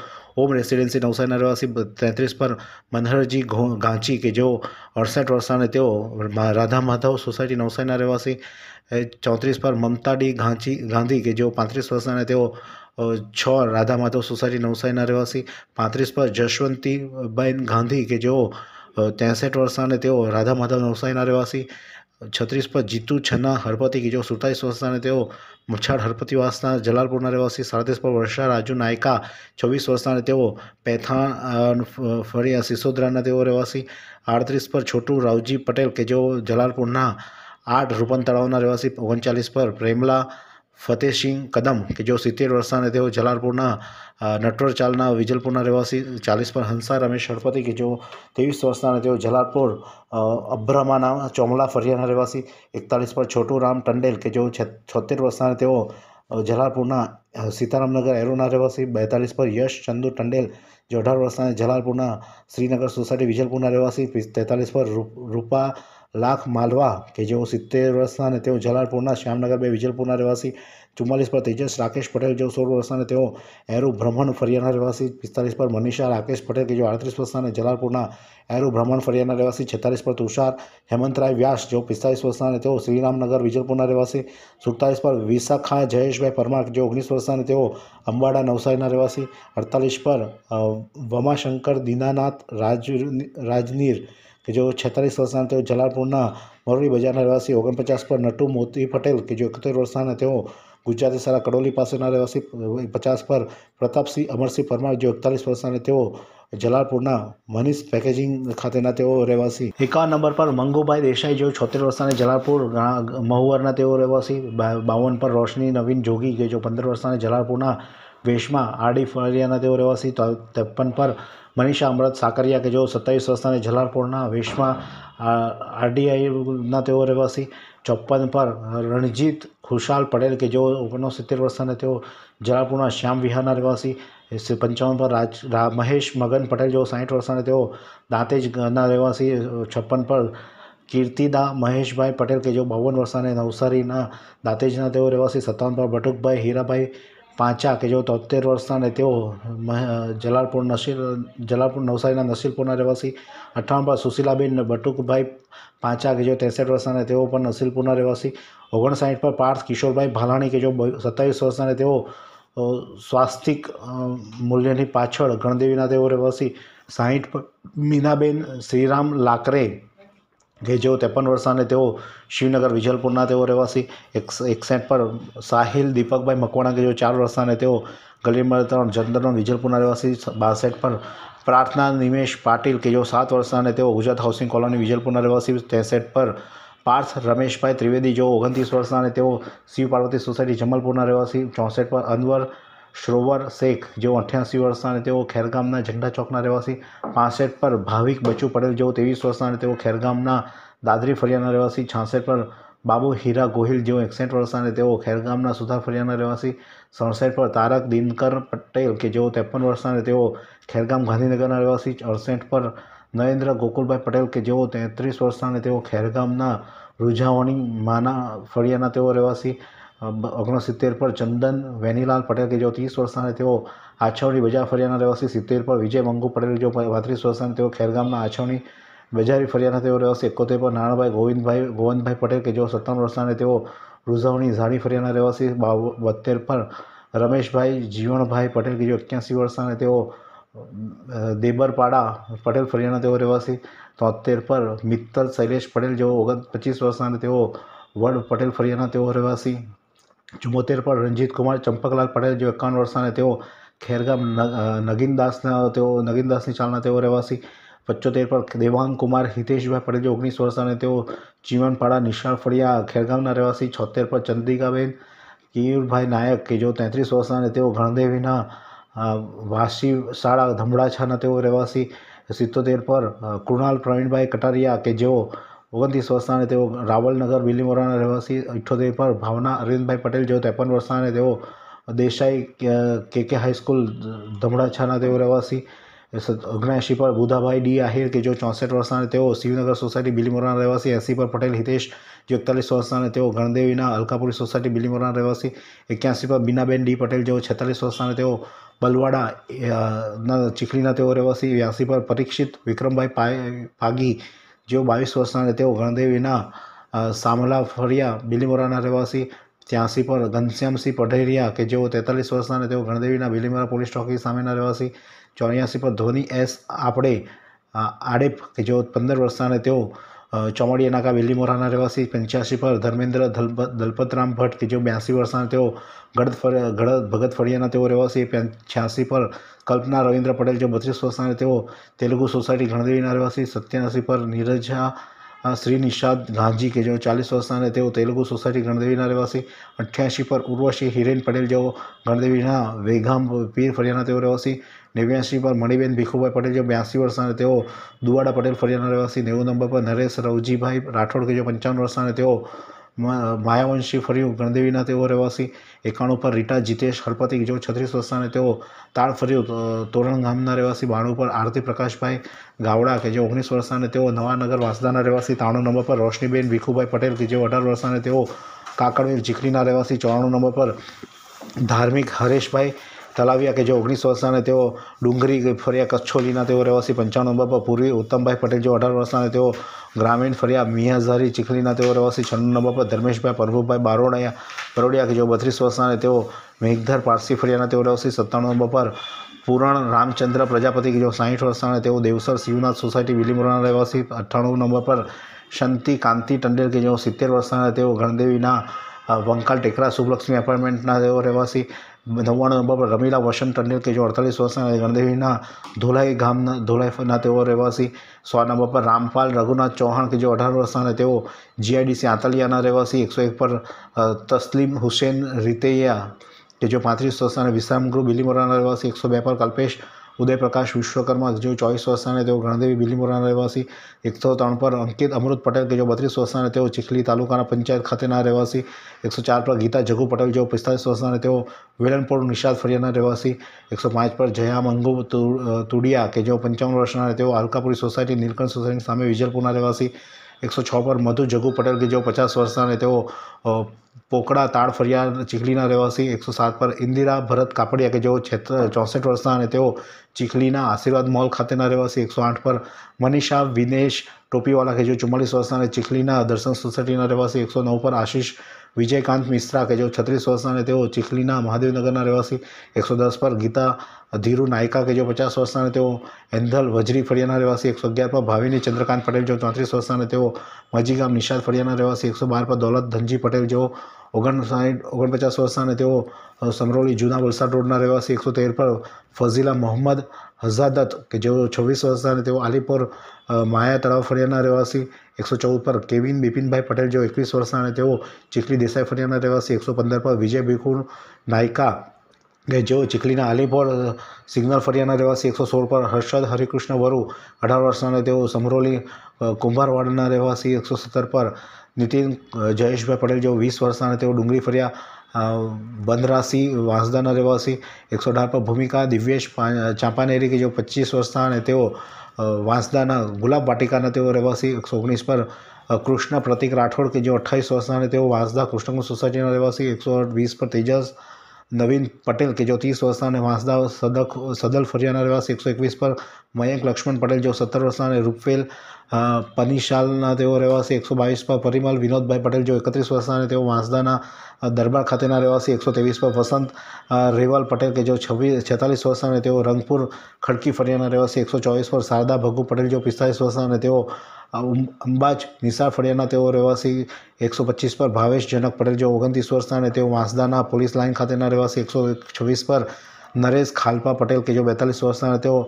ઓમ રેસિડેન્સી નવસારીના રહેવાસી તેત્રીસ પર મનહરજી ગાંચી કે જેઓ અડસઠ વર્ષના અને તેઓ રાધા માધવ સોસાયટી નવસારીના રહેવાસી ચોત્રીસ પર મમતાડી ગાંચી ગાંધી કે જેઓ પાંત્રીસ વર્ષના અને તેઓ છ રાધા માધવ સોસાયટી નવસારીના રહેવાસી પાંત્રીસ પર જશવંતીબેન ગાંધી કે જેઓ ત્રેસઠ વર્ષના તેઓ રાધા માધવ નવસારીના રહેવાસી છત્રીસ પર જીતુ છન્ના હરપતિ કીજો સુડતાલીસ વર્ષના તેઓ મચ્છાડ હરપતિવાસના જલાલપુરના રહેવાસી સાડત્રીસ પર વર્ષા રાજુ નાયકા છવ્વીસ વર્ષના તેઓ પેથાણ ફરી સિસોદરાના તેઓ રહેવાસી આડત્રીસ પર છોટુ રાવજી પટેલ કે જેઓ જલાલપુરના આઠ રૂપન તળાવના રહેવાસી ઓગણચાલીસ પર પ્રેમલા ફતેહસિંહ કદમ કે જેઓ સિત્તેર વર્ષના તેઓ જલારપુરના નટવર ચાલના વિજલપુરના રહેવાસી ચાલીસ પર હંસા રમેશ હળપતિ કે જેઓ ત્રેવીસ વર્ષના તેઓ જલારપુર અબ્રમાના ચોમલા ફરિયાના રહેવાસી એકતાલીસ પર છોટુ રામ ટંડેલ કે જેઓ છોતેર વર્ષના તેઓ જલારપુરના સીતારામનગર એરોના રહેવાસી બેતાલીસ પર યશ ચંદુ ટંડેલ જે અઢાર વર્ષના જલારપુરના શ્રીનગર સોસાયટી વિજલપુરના રહેવાસી તેતાલીસ પર રૂપા લાખ માલવા કે જેઓ સિત્તેર વર્ષના અને તેઓ જલાલપુરના શ્યામનગર બે વિજલપુરના રહેવાસી ચુમ્માલીસ પર તેજસ રાકેશ પટેલ જેઓ સોળ વર્ષના તેઓ એરો બ્રહ્મણ ફરિયાના રહેવાસી પિસ્તાલીસ પર મનીષા રાકેશ પટેલ કે જેઓ આડત્રીસ વર્ષના અને જલાલપુરના એરો ભ્રમણ ફરિયાના રહેવાસી છેતાલીસ પર તુષાર હેમંતરાય વ્યાસ જેઓ પિસ્તાલીસ વર્ષના અને તેઓ શ્રીરામનગર વિજયપુરના રહેવાસી સુડતાલીસ પર વિશાખા જયેશભાઈ પરમાર જે ઓગણીસ વર્ષના અને તેઓ અંબાડા નવસારીના રહેવાસી અડતાલીસ પર વમાશંકર દીનાનાથ રાજ રાજનીર કે જેઓ છેતાલીસ વર્ષના તેઓ જલાલપુરના મરોડી બજારના રહેવાસી ઓગણપચાસ પર નટુ મોતી પટેલ કે જે એકોતેર વર્ષના તેઓ ગુજરાતી સારા કડોલી પાસેના રહેવાસી પચાસ પર પ્રતાપસિંહ અમરસિંહ પરમાર જે એકતાલીસ વર્ષના અને તેઓ જલાલપુરના મનીષ પેકેજિંગ ખાતેના તેઓ રહેવાસી એકાવન નંબર પર મંગુભાઈ દેસાઈ જેઓ છોતેર વર્ષના જલાલપુર મહુવરના તેઓ રહેવાસી બાવન પર રોશની નવીન જોગી કે જો પંદર વર્ષના જલાલપુરના વેશમાં આરડી ફળિયાના તેઓ રહેવાસી ત્રેપન પર મનીષા અમૃત સાકરિયા કે જો સત્તાવીસ વર્ષના જલાલપુરના વેશમાં આરડીઆઈના તેઓ રહેવાસી ચોપન પર રણજીત ખુશાલ પટેલ કે જેઓ ઓગણસિત્તેર વર્ષના તેઓ જલાપુરના શ્યામ વિહારના રહેવાસી પંચાવન પર રાજ મહેશ મગન પટેલ જેઓ સાહીઠ વર્ષના તેઓ દાંતેજના રહેવાસી છપ્પન પર કીર્તિદા મહેશભાઈ પટેલ કે જેઓ બાવન વર્ષના નવસારીના દાંતેજના તેઓ રહેવાસી સત્તાવન પર બટુકભાઈ હીરાભાઈ પાંચા કે જેઓ તોતેર વર્ષના અને તેઓ જલાલપુર નસીલ જલાલપુર નવસારીના નસીલપુરના રહેવાસી અઠ્ઠાવન પર સુશીલાબેન બટુકભાઈ પાંચા કે જેઓ ત્રેસઠ વર્ષના અને તેઓ પણ નસીલપુરના રહેવાસી ઓગણસાઠ પર પાર્થ કિશોરભાઈ ભાલાણી કે જેઓ સત્તાવીસ વર્ષના અને તેઓ સ્વાસ્તિક મૂલ્યની પાછળ ગણદેવીના તેઓ રહેવાસી સાહીઠ પર મીનાબેન શ્રીરામ લાકરે જે જેઓ ત્રેપન વર્ષના તેઓ શિવનગર વિજલપુરના તેઓ રહેવાસી એકસઠ પર સાહિલ દીપકભાઈ મકવાણા કે જેઓ ચાર વર્ષના તેઓ ગલી ત્રણ જંદરનો વિજલપુરના રહેવાસી બાસઠ પર પ્રાર્થના નિમેશ પાટીલ કે જેઓ સાત વર્ષના અને તેઓ ગુજરાત હાઉસિંગ કોલોની વિજલપુરના રહેવાસી ત્રેસઠ પર પાર્થ રમેશભાઈ ત્રિવેદી જેઓ ઓગણત્રીસ વર્ષના અને તેઓ શિવ પાર્વતી સોસાયટી જમલપુરના રહેવાસી ચોસઠ પર અનવર શ્રોવર શેખ જેઓ અઠ્યાસી વર્ષના અને તેઓ ખેરગામના ઝંડા ચોકના રહેવાસી પાસઠ પર ભાવિક બચુ પટેલ જેઓ ત્રેવીસ વર્ષના અને તેઓ ખેરગામના દાદરી ફરિયાના રહેવાસી છાસઠ પર બાબુ હીરા ગોહિલ જેઓ એકસઠ વર્ષના અને તેઓ ખેરગામના સુથાર ફરિયાના રહેવાસી સડસઠ પર તારક દિનકર પટેલ કે જેઓ ત્રેપન વર્ષના અને તેઓ ખેરગામ ગાંધીનગરના રહેવાસી અડસઠ પર નરેન્દ્ર ગોકુલભાઈ પટેલ કે જેઓ તેત્રીસ વર્ષના અને તેઓ ખેરગામના રૂઝાવાણી માના ફળિયાના તેઓ રહેવાસી ઓગણસિત્તેર પર ચંદન વેનીલાલ પટેલ કે જેઓ ત્રીસ વર્ષના તેઓ આછવણી બજાર ફરિયાના રહેવાસી સિત્તેર પર વિજય મંગુ પટેલ જેઓ પાંત્રીસ વર્ષના તેઓ ખેરગામના આછવણી બજારી ફરિયાના તેઓ રહેવાસી એકોતેર પર નાણાભાઈ ગોવિંદભાઈ ગોવંદભાઈ પટેલ કે જેઓ સત્તાવન વર્ષના અને તેઓ રૂઝાવણી ઝાણી ફરિયાના રહેવાસી બોત્તેર પર રમેશભાઈ જીવણભાઈ પટેલ કે જેઓ એક્યાસી વર્ષના અને તેઓ દેબરપાડા પટેલ ફરિયાના તેઓ રહેવાસી તોતેર પર મિત્તલ શૈલેષ પટેલ જેઓ ઓગણ પચીસ વર્ષના અને તેઓ વડ પટેલ ફરિયાના તેઓ રહેવાસી ચુમ્મોતેર પર રણજીત કુમાર ચંપકલાલ પટેલ જે એકાવન વર્ષના તેઓ ખેરગામ નગીનદાસના તેઓ નગીનદાસની ચાલના તેઓ રહેવાસી પચોતેર પર દેવાંગ કુમાર હિતેશભાઈ પટેલ જે ઓગણીસ વર્ષના તેઓ ચીવનપાડા નિશાળ ફળિયા ખેરગામના રહેવાસી છોતેર પર ચંદ્રિકાબેન કિયુરભાઈ નાયક કે જેઓ તેત્રીસ વર્ષના અને તેઓ ગણદેવીના વાસી શાળા ધમડાછાના તેઓ રહેવાસી સિત્તોતેર પર કૃણાલ પ્રવીણભાઈ કટારિયા કે જેઓ ઓગણત્રીસ વર્ષના અને તેઓ રાવલનગર બિલીમોરાના રહેવાસી ઇઠ્ઠોતેર પર ભાવના અરવિંદભાઈ પટેલ જેઓ ત્રેપન વર્ષના અને તેઓ દેસાઈ કે હાઈસ્કૂલ ધમડાછાના તેઓ રહેવાસી ઓગણએંશી પર બુધાભાઈ ડી આહિર કે જેઓ ચોસઠ વર્ષના અને તેઓ શિવનગર સોસાયટી બિલીમોરાના રહેવાસી એંસી પર પટેલ હિતેશ જે એકતાલીસ વર્ષના અને તેઓ ગણદેવીના અલકાપુરી સોસાયટી બિલીમોરાના રહેવાસી એક્યાસી પર બીનાબેન ડી પટેલ જેઓ છેતાલીસ વર્ષના અને તેઓ બલવાડા ચીખલીના તેઓ રહેવાસી વ્યાસી પર પરીક્ષિત વિક્રમભાઈ પાગી જેઓ બાવીસ વર્ષના તેઓ ગણદેવીના સામલા ફળિયા બિલીમોરાના રહેવાસી ત્યાંસી પર ઘનશ્યામસિંહ પઢેરિયા કે જેઓ તેતાલીસ વર્ષના તેઓ ગણદેવીના બિલીમોરા પોલીસ ચોકી સામેના રહેવાસી ચોર્યાસી પર ધોની એસ આપણે આડેપ કે જેઓ પંદર વર્ષના તેઓ ચોમડિયા નાકા વેલીમોરાના રહેવાસી પંચ્યાસી પર ધર્મેન્દ્ર દલપતરામ ભટ્ટ કે જેઓ બ્યાસી વર્ષના તેઓ ગઢ ગઢ ભગત ફળિયાના તેઓ રહેવાસી છ્યાસી પર કલ્પના રવિન્દ્ર પટેલ જે બત્રીસ વર્ષના તેઓ તેલુગુ સોસાયટી ગણદેવીના રહેવાસી સત્યાસી પર નીરજા શ્રી નિષાદ રાંજી કે જેઓ ચાલીસ વર્ષના અને તેઓ તેલુગુ સોસાયટી ગણદેવીના રહેવાસી અઠ્યાસી પર ઉર્વશી હિરેન પટેલ જેઓ ગણદેવીના વેગામ પીર ફળિયાના તેઓ રહેવાસી નેવ્યાસી પર મણિબેન ભીખુભાઈ પટેલ જે બ્યાસી વર્ષના અને તેઓ દુવાડા પટેલ ફળિયાના રહેવાસી નેવું નંબર પર નરેશ રવજીભાઈ રાઠોડ કે જે પંચાવન વર્ષના અને તેઓ માયાવંશી ફર્યું ગણદેવીના તેઓ રહેવાસી એકાણું પર રીટા જીતેશ હળપતિ જેઓ છત્રીસ વર્ષના તેઓ તાળ ફર્યું તોરણ ગામના રહેવાસી બાણું પર આરતી પ્રકાશભાઈ ગાવડા કે જે ઓગણીસ વર્ષના તેઓ નવાનગર વાસદાના રહેવાસી ત્રાણું નંબર પર રોશનીબેન ભીખુભાઈ પટેલ કે જેઓ અઢાર વર્ષના તેઓ કાકડવેલ જીખરીના રહેવાસી ચોરાણું નંબર પર ધાર્મિક હરેશભાઈ તલાવ્યા કે જે ઓગણીસ વર્ષના તેઓ ડુંગરી ફર્યા કચ્છોલીના તેઓ રહેવાસી પંચાણું નંબર પર પૂર્વી ઉત્તમભાઈ પટેલ જે અઢાર વર્ષના અને તેઓ ગ્રામીણ ફર્યા મિયાઝારી ચીખલીના તેઓ રહેવાસી છન્નું નંબર પર ધર્મેશભાઈ પ્રભુભાઈ બારોડાયા પરોડિયા કે જેઓ બત્રીસ વર્ષના તેઓ મેઘધર પારસી ફર્યાના તેઓ રહેવાસી સત્તાણું નંબર પર પૂરણ રામચંદ્ર પ્રજાપતિ કે જેઓ સાહીઠ વર્ષના તેઓ દેવસર શિવનાથ સોસાયટી વિલીમોરાના રહેવાસી અઠ્ઠાણું નંબર પર શંતિ કાંતિ ટંડેલ કે જેઓ સિત્તેર વર્ષના તેઓ ગણદેવીના વંકાલ ટેકરા શુભલક્ષ્મી એપાર્ટમેન્ટના તેઓ રહેવાસી નવ્વાણું નંબર પર રમીલા વસંત ટંડેલ કે જે અડતાલીસ વર્ષના ગણદેવીના ધોલાઈ ગામના ધોલાઈના તેઓ રહેવાસી સો નંબર પર રામપાલ રઘુનાથ ચૌહાણ કે જે અઢાર વર્ષના અને તેઓ જીઆઈડીસી આંતલિયાના રહેવાસી એકસો એક પર તસ્લીમ હુસેન રીતૈયા કે જો પાંત્રીસ વર્ષના અને વિશ્રામ ગૃહ બિલીમોરાના રહેવાસી એકસો બે પર કલ્પેશ ઉદયપ્રકાશ વિશ્વકર્મા જેઓ ચોવીસ વર્ષના તેઓ ગણદેવી બિલીમોરાના રહેવાસી એકસો ત્રણ પર અંકિત અમૃત પટેલ કે જેઓ બત્રીસ વર્ષના તેઓ ચીખલી તાલુકાના પંચાયત ખાતેના રહેવાસી એકસો ચાર પર ગીતા જગુ પટેલ જેઓ પિસ્તાલીસ વર્ષના તેઓ વેલનપોર નિશાદ ફળિયાના રહેવાસી એકસો પાંચ પર જયા મંગુ તુડિયા કે જેઓ પંચાવન વર્ષના તેઓ અલકાપુરી સોસાયટી નીલકંઠ સોસાયટી સામે વિજલપુરના રહેવાસી એકસો છ પર મધુ જગુ પટેલ કે જેઓ પચાસ વર્ષના અને તેઓ પોકડા તાળ ફરિયાદ ચીખલીના રહેવાસી એકસો સાત પર ઇન્દિરા ભરત કાપડિયા કે જેઓ છેત્ર ચોસઠ વર્ષના અને તેઓ ચીખલીના આશીર્વાદ મોલ ખાતેના રહેવાસી એકસો આઠ પર મનીષા વિનેશ ટોપીવાલા કે જેઓ ચુમ્માલીસ વર્ષના અને ચીખલીના દર્શન સોસાયટીના રહેવાસી એકસો નવ પર આશીષ વિજયકાંત મિશ્રા કે જેઓ છત્રીસ વર્ષના અને તેઓ ચીખલીના મહાદેવનગરના રહેવાસી એકસો દસ પર ગીતા ધીરુ નાયકા કે જેઓ પચાસ વર્ષના અને તેઓ એન્ધલ વજરી ફળિયાના રહેવાસી એકસો અગિયાર પર ભાવિની ચંદ્રકાંત પટેલ જેઓ ચોત્રીસ વર્ષના અને તેઓ મજીગામ નિશાદ ફળિયાના રહેવાસી એકસો બાર પર દોલત ધનજી પટેલ જેઓ ઓગણસાઠ ઓગણપચાસ વર્ષના અને તેઓ સમરોલી જૂના વલસાડ રોડના રહેવાસી એકસો તેર પર ફઝીલા મોહમ્મદ હઝાદત કે જેઓ છવ્વીસ વર્ષના અને તેઓ આલીપુર માયા તળાવ ફળિયાના રહેવાસી એકસો ચૌદ પર કેવિન બિપિનભાઈ પટેલ જેઓ એકવીસ વર્ષના અને તેઓ ચીખલી દેસાઈ ફળિયાના રહેવાસી એકસો પંદર પર વિજય ભીખુ નાયકા કે જેઓ ચીખલીના આલીપોર સિગ્નલ ફળિયાના રહેવાસી એકસો સોળ પર હર્ષદ હરિકૃષ્ણ વરુ અઢાર વર્ષના અને તેઓ સમરોલી કુંભારવાડના રહેવાસી એકસો સત્તર પર નીતિન જયેશભાઈ પટેલ જેઓ વીસ વર્ષના અને તેઓ ડુંગળી ફળિયા बनरासी વાંસદાના રહેવાસી એકસો અઢાર પર ભૂમિકા દિવ્યેશ ચાંપાનેરી કે જેઓ પચીસ વર્ષના અને તેઓ વાંસદાના ગુલાબ વાટિકાના તેઓ રહેવાસી એકસો ઓગણીસ પર કૃષ્ણ પ્રતિક રાઠોડ કે જેઓ અઠ્ઠાવીસ વર્ષના અને તેઓ વાંસદા કૃષ્ણકુંજ સોસાયટીના રહેવાસી એકસો વીસ પર તેજસ નવીન પટેલ કે જેઓ ત્રીસ વર્ષના અને વાંસદા સદક સદલ ફરિયાના રહેવાસી એકસો એકવીસ પર મયંક લક્ષ્મણ પટેલ જેઓ સત્તર વર્ષના અને રૂપવેલ પનીશાલના તેઓ રહેવાસી એકસો બાવીસમાં પરિમલ વિનોદભાઈ પટેલ જો એકત્રીસ વર્ષના અને તેઓ વાંસદાના દરબાર ખાતેના રહેવાસી એકસો ત્રેવીસમાં વસંત રેવાલ પટેલ કે જો છવ્વીસ છેતાલીસ વર્ષના અને તેઓ રંગપુર ખડકી ફળિયાના રહેવાસી એકસો ચોવીસ પર શારદા ભગુ પટેલ જો પિસ્તાલીસ વર્ષના અને તેઓ અંબાજ નિશાળ ફળિયાના તેઓ રહેવાસી એકસો પચીસ પર ભાવેશ જનક પટેલ જો ઓગણત્રીસ વર્ષના અને તેઓ વાંસદાના પોલીસ લાઇન ખાતેના રહેવાસી એકસો છવ્વીસ પર નરેશ ખાલપા પટેલ કે જો બેતાલીસ વર્ષના અને તેઓ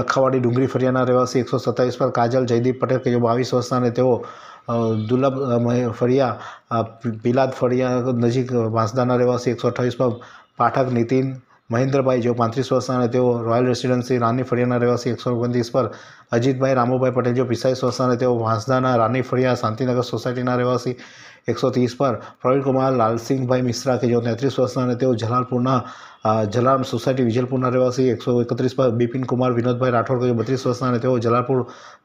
લખાવાડી ડુંગરી ફરિયાના રહેવાસી એકસો સત્તાવીસ પર કાજલ જયદીપ પટેલ કે જો બાવીસ વર્ષના અને તેઓ દુર્લભ ફળિયા પિલાદ ફળિયા નજીક વાંસદાના રહેવાસી એકસો પર પાઠક નીતિન મહેન્દ્રભાઈ જેઓ પાંત્રીસ વર્ષના અને તેઓ રોયલ રેસિડેન્સી રાની ફળિયાના રહેવાસી એકસો ઓગણત્રીસ પર અજીતભાઈ રામુભાઈ પટેલ જેઓ પિસ્તાલીસ વર્ષના અને તેઓ વાંસદાના રાની ફળિયા શાંતિનગર સોસાયટીના રહેવાસી એકસો ત્રીસ પર પ્રવીણકુમાર લાલસિંહભાઈ મિશ્રા કે જેઓ તેત્રીસ વર્ષના અને તેઓ જલાલપુરના જલારામ સોસાયટી વિજલપુરના રહેવાસી એકસો એકત્રીસ પર બિપિન કુમાર વિનોદભાઈ રાઠોડ કે બત્રીસ વર્ષના અને તેઓ જલાલપુર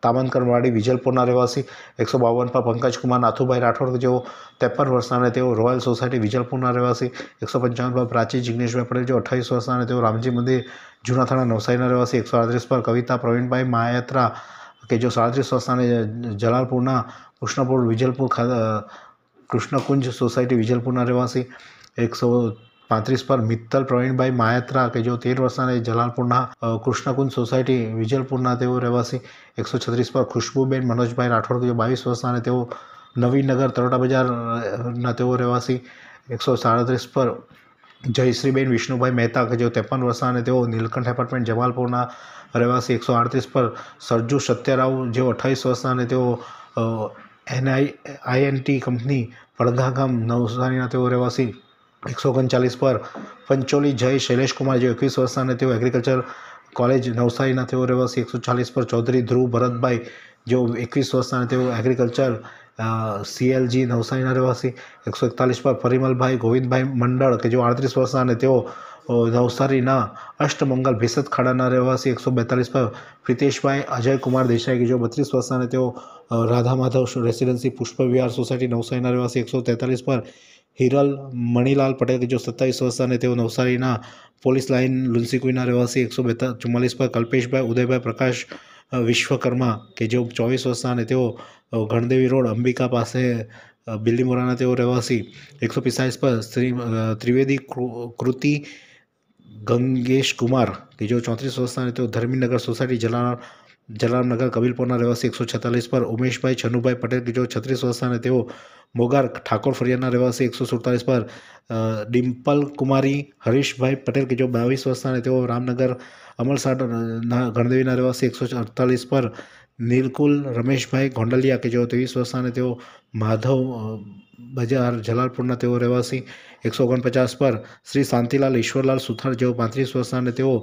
તામનકરવાડી વિજલપુરના રહેવાસી એકસો બાવન પર પંકજકુમાર નાથુભાઈ રાઠોડ કે જેઓ ત્રેપન વર્ષના અને તેઓ રોયલ સોસાયટી વિજલપુરના રહેવાસી એકસો પંચાવન પર પ્રાચી જિગ્નેશભાઈ પટેલ જેઓ અઠ્ઠાવીસ વર્ષના અને તેઓ રામજી મંદિર જૂનાથાણા નવસારીના રહેવાસી એકસો આડત્રીસ પર કવિતા પ્રવીણભાઈ માયત્રા કે જેઓ સાડત્રીસ વર્ષના અને જલાલપુરના કૃષ્ણપુર વિજલપુર ખાતે કૃષ્ણકુંજ સોસાયટી વિજલપુરના રહેવાસી એકસો પાંત્રીસ પર મિત્તલ પ્રવીણભાઈ માયત્રા કે જેઓ તેર વર્ષના જલાલપુરના કૃષ્ણકુંજ સોસાયટી વિજલપુરના તેઓ રહેવાસી એકસો છત્રીસ પર ખુશ્બુબેન મનોજભાઈ રાઠોડ તેઓ બાવીસ વર્ષના અને તેઓ નવીનગર તરોટા બજારના તેઓ રહેવાસી એકસો સાડત્રીસ પર જયશ્રીબેન વિષ્ણુભાઈ મહેતા કે જેઓ ત્રેપન વર્ષના તેઓ નીલકંઠ એપાર્ટમેન્ટ જમાલપુરના રહેવાસી એકસો આડત્રીસ પર સરજુ સત્યરાવ જેઓ અઠ્ઠાવીસ વર્ષના તેઓ એનઆઈ આઈએનટી કંપની વડગા ગામ નવસારીના તેઓ રહેવાસી એકસો ઓગણચાલીસ પર પંચોલી જય શૈલેષકુમાર જે એકવીસ વર્ષના અને તેઓ એગ્રીકલ્ચર કોલેજ નવસારીના તેઓ રહેવાસી એકસો ચાલીસ પર ચૌધરી ધ્રુવ ભરતભાઈ જેઓ એકવીસ વર્ષના અને તેઓ એગ્રીકલ્ચર સીએલજી નવસારીના રહેવાસી એકસો એકતાલીસ પર પરિમલભાઈ ગોવિંદભાઈ મંડળ કે જેઓ આડત્રીસ વર્ષના અને તેઓ નવસારીના અષ્ટમંગલ ભેસત ખાડાના રહેવાસી એકસો બેતાલીસ પર પ્રિતેશભાઈ અજયકુમાર દેસાઈ કે જો બત્રીસ વર્ષના તેઓ રાધા માધવ રેસિડેન્સી પુષ્પ વિહાર સોસાયટી નવસારીના રહેવાસી એકસો તેતાલીસ પર હિરલ મણિલાલ પટેલ કે જેઓ સત્તાવીસ વર્ષના અને તેઓ નવસારીના પોલીસ લાઇન લુન્સીકુઈના રહેવાસી એકસો બેતા ચુમ્માલીસ પર કલ્પેશભાઈ ઉદયભાઈ પ્રકાશ વિશ્વકર્મા કે જેઓ ચોવીસ વર્ષના અને તેઓ ગણદેવી રોડ અંબિકા પાસે બિલ્લીમોરાના તેઓ રહેવાસી એકસો પિસ્તાલીસ પર શ્રી ત્રિવેદી કૃતિ ગંગેશ કુમાર કે જેઓ ચોત્રીસ વર્ષના તેઓ ધર્મીનગર સોસાયટી જલારામ જલારામનગર કબીલપુરના રહેવાસી એકસો છેતાલીસ પર ઉમેશભાઈ છનુભાઈ પટેલ કે જેઓ છત્રીસ વર્ષના તેઓ મોગાર ઠાકોર ફરિયાના રહેવાસી એકસો સુડતાલીસ પર ડિમ્પલ કુમારી હરીશભાઈ પટેલ કે જેઓ બાવીસ વર્ષના તેઓ રામનગર અમલસાડ ગણદેવીના રહેવાસી એકસો અડતાલીસ પર નીલકુલ રમેશભાઈ ગોંડલિયા કે જેઓ ત્રેવીસ વર્ષના તેઓ માધવ બજાર જલાલપુરના તેઓ રહેવાસી એકસો ઓગણપચાસ પર શ્રી શાંતિલાલ ઈશ્વરલાલ સુથાર જેઓ પાંત્રીસ વર્ષના અને તેઓ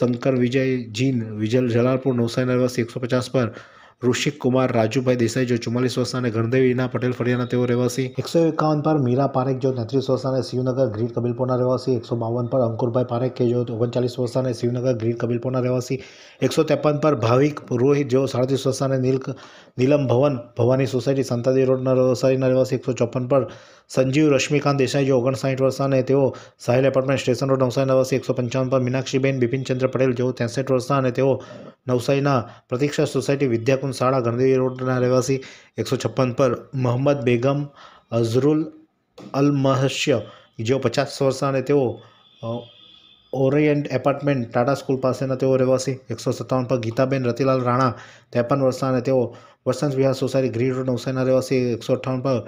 શંકર વિજય જીન વિજલ જલાલપુર નવસારી રહેવાસી એકસો પચાસ પર ઋષિક કુમાર રાજુભાઈ દેસાઈ જો ચુમ્માલીસ વર્ષ અને ગણદેવીના પટેલ ફળિયાના તેઓ રહેવાસી એકસો એકાવન પર મીરા પારેખ જો તેત્રીસ વર્ષ અને શિવનગર ગ્રીડ કબીલપુરના રહેવાસી એકસો બાવન પર અંકુરભાઈ પારેખ કે જો ઓગણચાલીસ વર્ષ અને શિવનગર ગ્રીડ કબીલપુરના રહેવાસી એકસો ત્રેપન પર ભાવિક રોહિત જેઓ સાડત્રીસ વર્ષ અને નીલ નીલમ ભવન ભવાની સોસાયટી સંતાદી રોડના રહેવાસીના રહેવાસી એકસો ચોપન પર સંજીવ રશ્મિકાંત દેસાઈ જે ઓગણસાઠ વર્ષ અને તેઓ Sahil apartment station road Navsari નવાસી એકસો પંચાવન પર મીનાક્ષીબેન બિપિનચંદ્ર પટેલ જેઓ ત્રેસઠ વર્ષના અને તેઓ નવસારીના પ્રતીક્ષા સોસાયટી વિદ્યાકુંજ શાળા ગણદેવી રોડના રહેવાસી એકસો છપ્પન પર મોહમ્મદ બેગમ અઝરુલ અલ મહશ્ય જેઓ પચાસ વર્ષના અને તેઓ ઓરિયન્ટ એપાર્ટમેન્ટ ટાટા સ્કૂલ પાસેના તેઓ રહેવાસી એકસો સત્તાવન પર ગીતાબેન રતિલાલ રાણા ત્રેપન વર્ષના અને તેઓ Vasant Vihar society grid road નવસારીના રહેવાસી એકસો અઠ્ઠાવન પર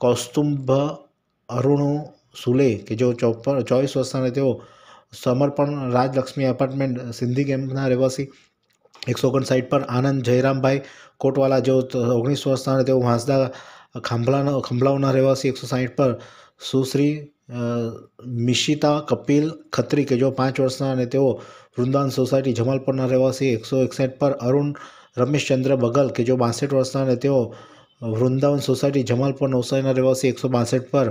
કૌસ્તુભ અરુણુ સુલે કે જેઓ ચોપ ચોવીસ વર્ષના તેઓ સમર્પણ રાજલક્ષ્મી એપાર્ટમેન્ટ સિંધી ગેમના રહેવાસી એકસો ઓગણસાઠ પર આનંદ જયરામભાઈ કોટવાલા જેઓ ઓગણીસ વર્ષના તેઓ વાંસદા ખાંભલાના ખંભલાઓના રહેવાસી એકસો સાહીઠ પર સુશ્રી મિશિતા કપિલ ખત્રી કે જેઓ પાંચ વર્ષના અને તેઓ વૃંદાવન સોસાયટી જમાલપુરના રહેવાસી એકસો એકસાઠ પર અરુણ રમેશચંદ્ર બગલ કે જેઓ બાસઠ વર્ષના અને તેઓ વૃંદાવન સોસાયટી જમાલપુર નવસારીના રહેવાસી એકસો બાસઠ પર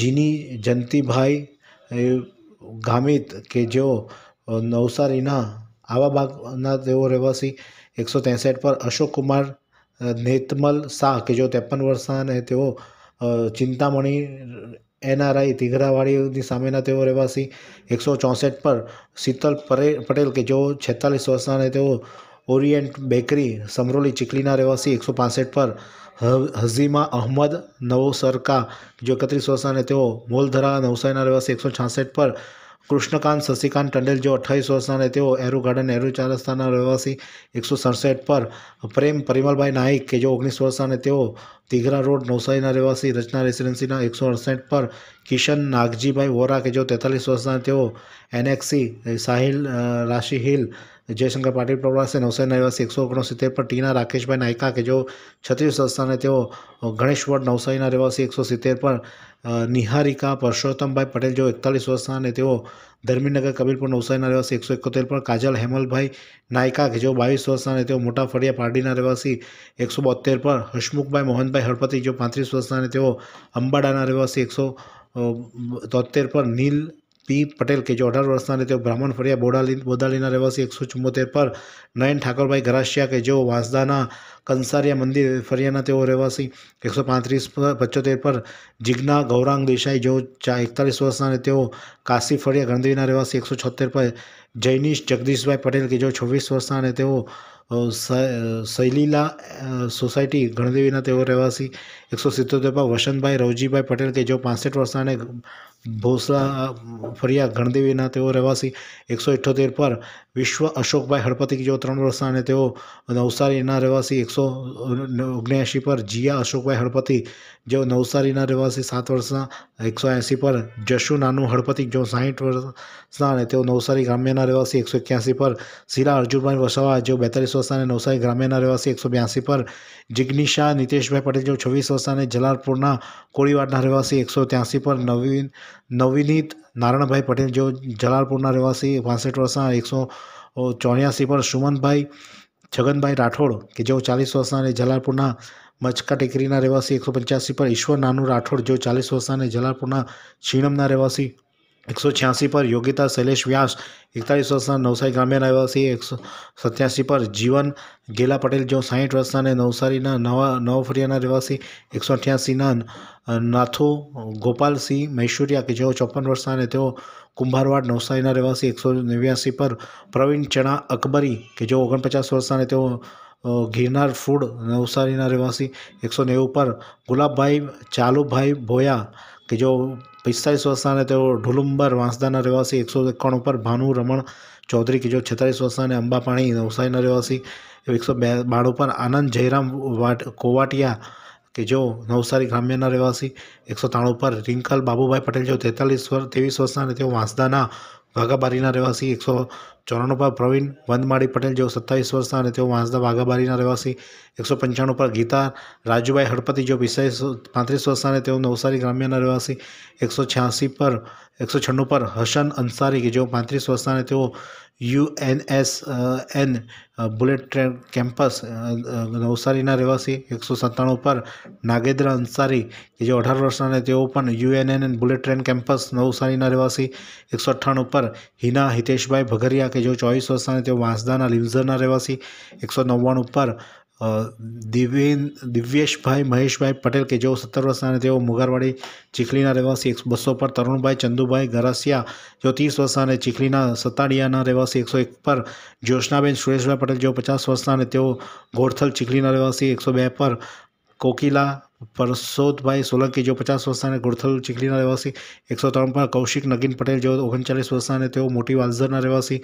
જીની જંતીભાઈ ગામિત કે જેઓ નવસારીના આવા બાગના તેઓ રહેવાસી એકસો ત્રેસઠ પર અશોક કુમાર નેતમલ શાહ કે જેઓ ત્રેપન વર્ષના અને તેઓ ચિંતામણી એનઆરઆઈ તિઘરાવાડીની સામેના તેઓ રહેવાસી એકસો ચોસઠ પર શીતલ પરે પટેલ કે જેઓ છેતાલીસ વર્ષના અને તેઓ ઓરિએન્ટ બેકરી સમરોલી ચીખલીના રહેવાસી એકસો પાસઠ પર હઝીમા અહમદ નવો જો જે એકત્રીસ વર્ષના તેઓ મોલધરા નવસારીના રહેવાસી એકસો છાસઠ પર કૃષ્ણકાંત શશિકાંત ટંડેલ જો અઠ્ઠાવીસ વર્ષના અને તેઓ એરુ ગાર્ડન એરુ ચાર રસ્તાના રહેવાસી એકસો સડસઠ પર પ્રેમ પરિમલભાઈ નાઇક કે જો ઓગણીસ વર્ષના અને તેઓ તિઘરા રોડ નવસારીના રહેવાસી રચના રેસિડેન્સીના એકસો અડસઠ પર કિશન નાગજીભાઈ વોરા કે જો તેતાલીસ વર્ષના તેઓ એનએક્સી સાહિલ રાશી હિલ જયશંકર પાટીલ પ્રવાસે નવસારી નિવાસી એકસો ઓગણસિત્તેર પર ટીના રાકેશભાઈ નાયકા કે જેઓ છત્રીસ સંસ્થાને તેઓ ગણેશ ગણેશવડ નવસારીના રહેવાસી એકસો સિત્તેર પર નિહારિકા પરસોત્તમભાઈ પટેલ જેઓ એકતાલીસ વર્ષના તેઓ ધર્મીનગર કબીરપુર નવસારીના રહેવાસી એકસો એકોતેર પર કાજલ હેમલભાઈ નાયકા કે જેઓ બાવીસ વર્ષના તેઓ મોટા ફળિયા પારડીના રહેવાસી એકસો બોતેર પર હસમુખભાઈ મોહનભાઈ હળપતિ જેઓ પાંત્રીસ વર્ષના તેઓ અંબાડાના રહેવાસી એકસો તોતેર પર નીલ પી પટેલ કે જે અઢાર વર્ષના અને તેઓ બ્રાહ્મણ ફળિયા બોડાલી બોદાલીના રહેવાસી એકસો ચુમ્મોતેર પર નયન ઠાકોરભાઈ ઘરાશિયા કે જેઓ વાંસદાના કંસારિયા મંદિર ફરિયાના તેઓ રહેવાસી એકસો પાંત્રીસ પચોતેર પર જિજ્ઞા ગૌરાંગ દેસાઈ જેઓ ચા એકતાલીસ વર્ષના તેઓ કાશી ફળિયા ગણદેવીના રહેવાસી એકસો છોતેર પર જૈનિશ જગદીશભાઈ પટેલ કે જેઓ છવ્વીસ વર્ષના અને તેઓ શૈલીલા સોસાયટી ગણદેવીના તેઓ રહેવાસી એકસો સિત્તોતેર પર વસંતભાઈ રવજીભાઈ પટેલ કે જેઓ પાસઠ વર્ષના અને ભોસલા ફરિયા ગણદેવીના તેઓ રહેવાસી એકસો ઇઠ્ઠોતેર પર વિશ્વ અશોકભાઈ હળપતિ જેઓ ત્રણ વર્ષના અને તેઓ નવસારીના રહેવાસી એકસો ઓગણ્યાસી પર જીયા અશોકભાઈ હળપતિ જેઓ નવસારીના રહેવાસી સાત વર્ષના એકસો એંસી પર જશુ નાનું હળપતિ જેઓ સાહીઠ વર્ષના અને તેઓ નવસારી ગ્રામ્યના રહેવાસી એકસો એક્યાસી પર શીલા અર્જુનભાઈ વસાવા જેઓ બેતાલીસ વર્ષના અને નવસારી ગ્રામ્યના રહેવાસી એકસો બ્યાસી પર જિગ્નિશા નિતેશભાઈ પટેલ જેઓ છવ્વીસ વર્ષના અને જલાલપુરના કોળીવાડના રહેવાસી એકસો ત્યાસી પર નવીન નવનીત નારણભાઈ પટેલ જેઓ જલાલપુરના રહેવાસી વાસઠ વર્ષના એકસો ચોર્યાસી પર સુમનભાઈ છગનભાઈ રાઠોડ કે જેઓ ચાલીસ વર્ષના અને જલાલપુરના મચકા ટેકરીના રહેવાસી એકસો પંચ્યાસી પર ઈશ્વર નાનુ રાઠોડ જેઓ ચાલીસ વર્ષના અને જલાલપુરના છીણમના રહેવાસી એકસો છ્યાસી પર યોગિતા શૈલેષ વ્યાસ એકતાલીસ વર્ષના નવસારી ગ્રામ્ય રહેવાસી એકસો સત્યાસી પર જીવન ગેલા પટેલ જો સાહીઠ વર્ષના અને નવસારીના નવા નવફરિયાના રહેવાસી એકસો અઠ્યાસીના નાથુ ગોપાલસિંહ મૈસુરિયા કે જેઓ ચોપન વર્ષના અને તેઓ કુંભારવાડ નવસારીના રહેવાસી એકસો નેવ્યાસી પર પ્રવીણ ચણા અકબરી કે જેઓ ઓગણપચાસ વર્ષના અને તેઓ ગિરનાર ફૂડ નવસારીના રહેવાસી એકસો નેવું પર ગુલાબભાઈ ચાલુભાઈ ભોયા કે જેઓ પિસ્તાલીસ વર્ષના અને તેઓ ઢુલુંબર વાંસદાના રહેવાસી એકસો એકાણું પર ભાનુ રમણ ચૌધરી કિજો છેતાલીસ વર્ષના અને અંબાપાણી નવસારીના રહેવાસી એકસો બે બાણું પર આનંદ જયરામ વાટ કોવાટિયા કે જો નવસારી ગ્રામ્યના રહેવાસી એકસો ત્રાણું પર રિંકલ બાબુભાઈ પટેલ જેઓ તેતાલીસ વર્ષ ત્રેવીસ વર્ષના અને તેઓ વાંસદાના વાઘાબારીના રહેવાસી એકસો ચોરાણું પર પ્રવીણ વંદમાળી પટેલ જેઓ સત્તાવીસ વર્ષના અને તેઓ વાંસદા વાઘાબારીના રહેવાસી એકસો પંચાણું પર ગીતા રાજુભાઈ હળપતિ જેઓ પિસ્તાલીસ પાંત્રીસ વર્ષના અને તેઓ નવસારી ગ્રામ્યના રહેવાસી એકસો છ્યાસી પર એકસો છન્નું પર હસન અંસારી કે જેઓ પાંત્રીસ વર્ષના અને તેઓ U N S N bullet train campus નવસારીના રહેવાસી એકસો સત્તાણું પર નાગેદ્ર અંસારી કે જે અઢાર વર્ષના અને તેઓ પણ U N N bullet train campus નવસારીના રહેવાસી એકસો અઠ્ઠાણું પર હિના હિતેશભાઈ ભગરિયા કે જેઓ ચોવીસ વર્ષના અને તેઓ વાંસદાના લિમ્ઝરના રહેવાસી એકસો નવ્વાણું પર દિવ્યેન દિવ્યેશભાઈ મહેશભાઈ પટેલ કે જેઓ સત્તર વર્ષના અને તેઓ મુગારવાડી ચીખલીના રહેવાસી એક બસો પર તરુણભાઈ ચંદુભાઈ ગરાસિયા જેઓ ત્રીસ વર્ષના અને ચીખલીના સતાડિયાના રહેવાસી એકસો એક પર જ્યોત્સનાબેન સુરેશભાઈ પટેલ જેઓ પચાસ વર્ષના અને તેઓ ગોરથલ ચીખલીના રહેવાસી એકસો બે પર કોકિલા પરસોદભાઈ સોલંકી જેઓ પચાસ વર્ષના અને ગુડથલ ચીખલીના રહેવાસી એકસો ત્રણ પર કૌશિક નગીન પટેલ જેઓ ઓગણચાલીસ વર્ષના અને તેઓ મોટી વાલઝરના રહેવાસી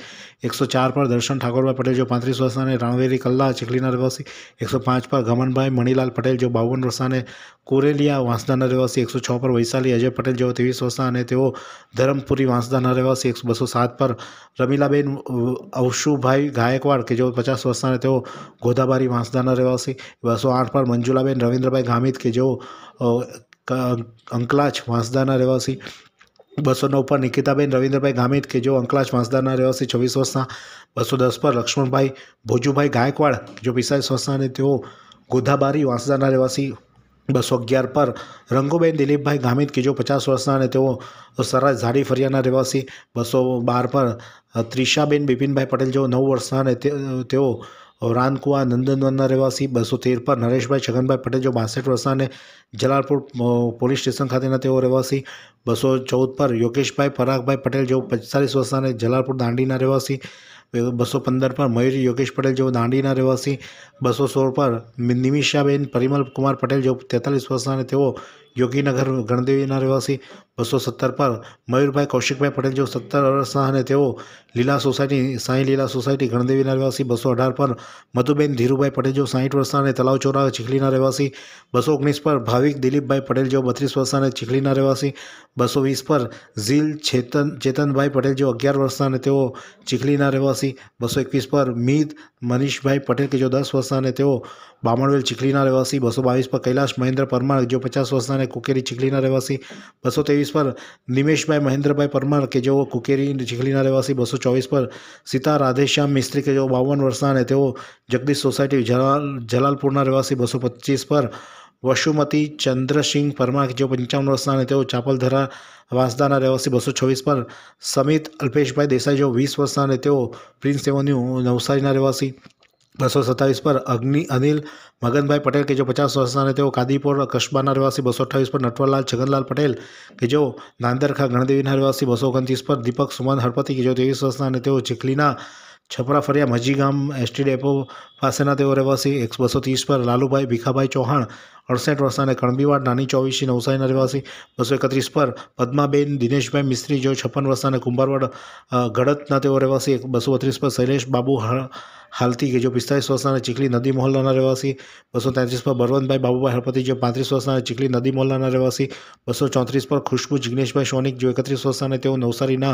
એકસો ચાર પર દર્શન ઠાકોરભાઈ પટેલ જેઓ પાંત્રીસ વર્ષના અને રાણવેરી કલ્લા ચીખલીના રહેવાસી એકસો પાંચ પર ગમનભાઈ મણીલાલ પટેલ જેઓ બાવન વર્ષના અને કોરેલિયા વાંસદાના રહેવાસી એકસો છ પર વૈશાલી અજય પટેલ જેઓ ત્રેવીસ વર્ષના અને તેઓ ધરમપુરી વાંસદાના રહેવાસી એકસો બસો સાત પર રમીલાબેન અવશુભાઈ ગાયકવાડ કે જેઓ પચાસ વર્ષના અને તેઓ ગોદાબારી વાંસદાના રહેવાસી બસો આઠ પર મંજુલાબેન રવિન્દ્રભાઈ ગામિત કે જેઓ અંકલાજ વાંસદાના રહેવાસી બસો નવ પર નિકિતાબેન રવિન્દ્રભાઈ ગામિત કે જેઓ અંકલાજ વાંસદાના રહેવાસી છવ્વીસ વર્ષના બસો દસ પર લક્ષ્મણભાઈ ભોજુભાઈ ગાયકવાડ કે જેઓ પિસ્તાલીસ વર્ષના અને તેઓ ગોધાબારી વાંસદાના રહેવાસી બસો અગિયાર પર રંગુબેન દિલીપભાઈ ગામિત કીજો પચાસ વર્ષના અને તેઓ સરાજ ઝાડી ફરિયાના રહેવાસી બસો બાર પર ત્રિષાબેન બિપિનભાઈ પટેલ જેઓ નવ વર્ષના અને તેઓ રાનકુવા નંદનવનના રહેવાસી બસો તેર પર નરેશભાઈ છગનભાઈ પટેલ જો બાસઠ વર્ષના અને જલાલપુર પોલીસ સ્ટેશન ખાતેના તેઓ રહેવાસી બસો ચૌદ પર યોગેશભાઈ પરાગભાઈ પટેલ જેઓ પિસ્તાલીસ વર્ષના અને જલાલપુર દાંડીના રહેવાસી બસો પંદર પર મયુર યોગેશ પટેલ જેઓ દાંડીના રહેવાસી બસો સોળ પર નિમિષાબેન પરિમલ કુમાર પટેલ જેઓ તેતાલીસ વર્ષના અને તેઓ યોગીનગર ગણદેવીના રહેવાસી બસો સત્તર પર મયુરભાઈ કૌશિકભાઈ પટેલ જેઓ સત્તર વર્ષના અને તેઓ લીલા સોસાયટી સાંઈ લીલા સોસાયટી ગણદેવીના રહેવાસી બસો અઢાર પર મધુબેન ધીરુભાઈ પટેલ જેઓ સાહીઠ વર્ષના અને તલાવ ચોરા ચીખલીના રહેવાસી બસો ઓગણીસ પર ભાવિક દિલીપભાઈ પટેલ જેઓ બત્રીસ વર્ષના અને ચીખલીના રહેવાસી બસો વીસ પર ઝીલ ચેતન ચેતનભાઈ પટેલ જેઓ અગિયાર વર્ષના અને તેઓ ચીખલીના રહેવાસી બસો એકવીસ પર મીત મનીષભાઈ પટેલ કે જેઓ દસ વર્ષના અને તેઓ બામણવેલ ચીખલીના રહેવાસી બસો બાવીસ પર કૈલાશ મહેન્દ્ર પરમાર જેઓ પચાસ વર્ષના અને કુકેરી ચીખલીના રહેવાસી બસો ત્રેવીસ પર નિમેશભાઈ મહેન્દ્રભાઈ પરમાર કે જેઓ કુકેરી ચીખલીના રહેવાસી બસો ચોવીસ પર સીતા રાધેશ્યામ મિસ્ત્રી કે જેઓ બાવન વર્ષના અને તેઓ જગદીશ સોસાયટી જલાલ જલાલપુરના રહેવાસી બસો પચીસ પર વશુમતી ચંદ્રસિંહ પરમાર જેઓ પંચાવન વર્ષના અને તેઓ ચાપલધરા વાંસદાના રહેવાસી બસો છવ્વીસ પર સમિત અલ્પેશભાઈ દેસાઈ જેઓ વીસ વર્ષના અને તેઓ પ્રિન્સ એવન્યુ નવસારીના રહેવાસી બસો સત્તાવીસ પર અગ્નિ અનિલ મગનભાઈ પટેલ કે જો પચાસ વર્ષના અને તેઓ કાદીપોર કસ્બાના રહેવાસી બસો અઠ્ઠાવીસ પર નટવરલાલ છગનલાલ પટેલ કે જો નાંદરખા ગણદેવીના રહેવાસી બસો ઓગણત્રીસ પર દીપક સુમન હળપતિ કે જેઓ ત્રેવીસ વર્ષના અને તેઓ ચીખલીના છપરા ફરિયા મજીગામ એસટી ડેપો પાસેના તેઓ રહેવાસી એક બસો ત્રીસ પર લાલુભાઈ ભીખાભાઈ ચૌહાણ અડસઠ વર્ષના અને કણબીવાડ નાની ચોવીસી નવસારીના રહેવાસી બસો એકત્રીસ પર પદ્માબેન દિનેશભાઈ મિસ્ત્રી જેઓ છપ્પન વર્ષના અને કુંભારવાડ ગડતના તેઓ રહેવાસી એક બસો બત્રીસ પર શૈલેષ બાબુ હા હાલતી કે જો પિસ્તાલીસ વર્ષના ચીખલી નદી મોહલ્લાના રહેવાસી બસો તેત્રીસ પર બળવંતભાઈ બાબુભાઈ હળપતિ જે પાંત્રીસ વર્ષના ચીખલી નદી મોહલ્લાના રહેવાસી બસો ચોત્રીસ પર ખુશ્બુ જિગ્નેશભાઈ સોનિક જો એકત્રીસ વર્ષના તેઓ નવસારીના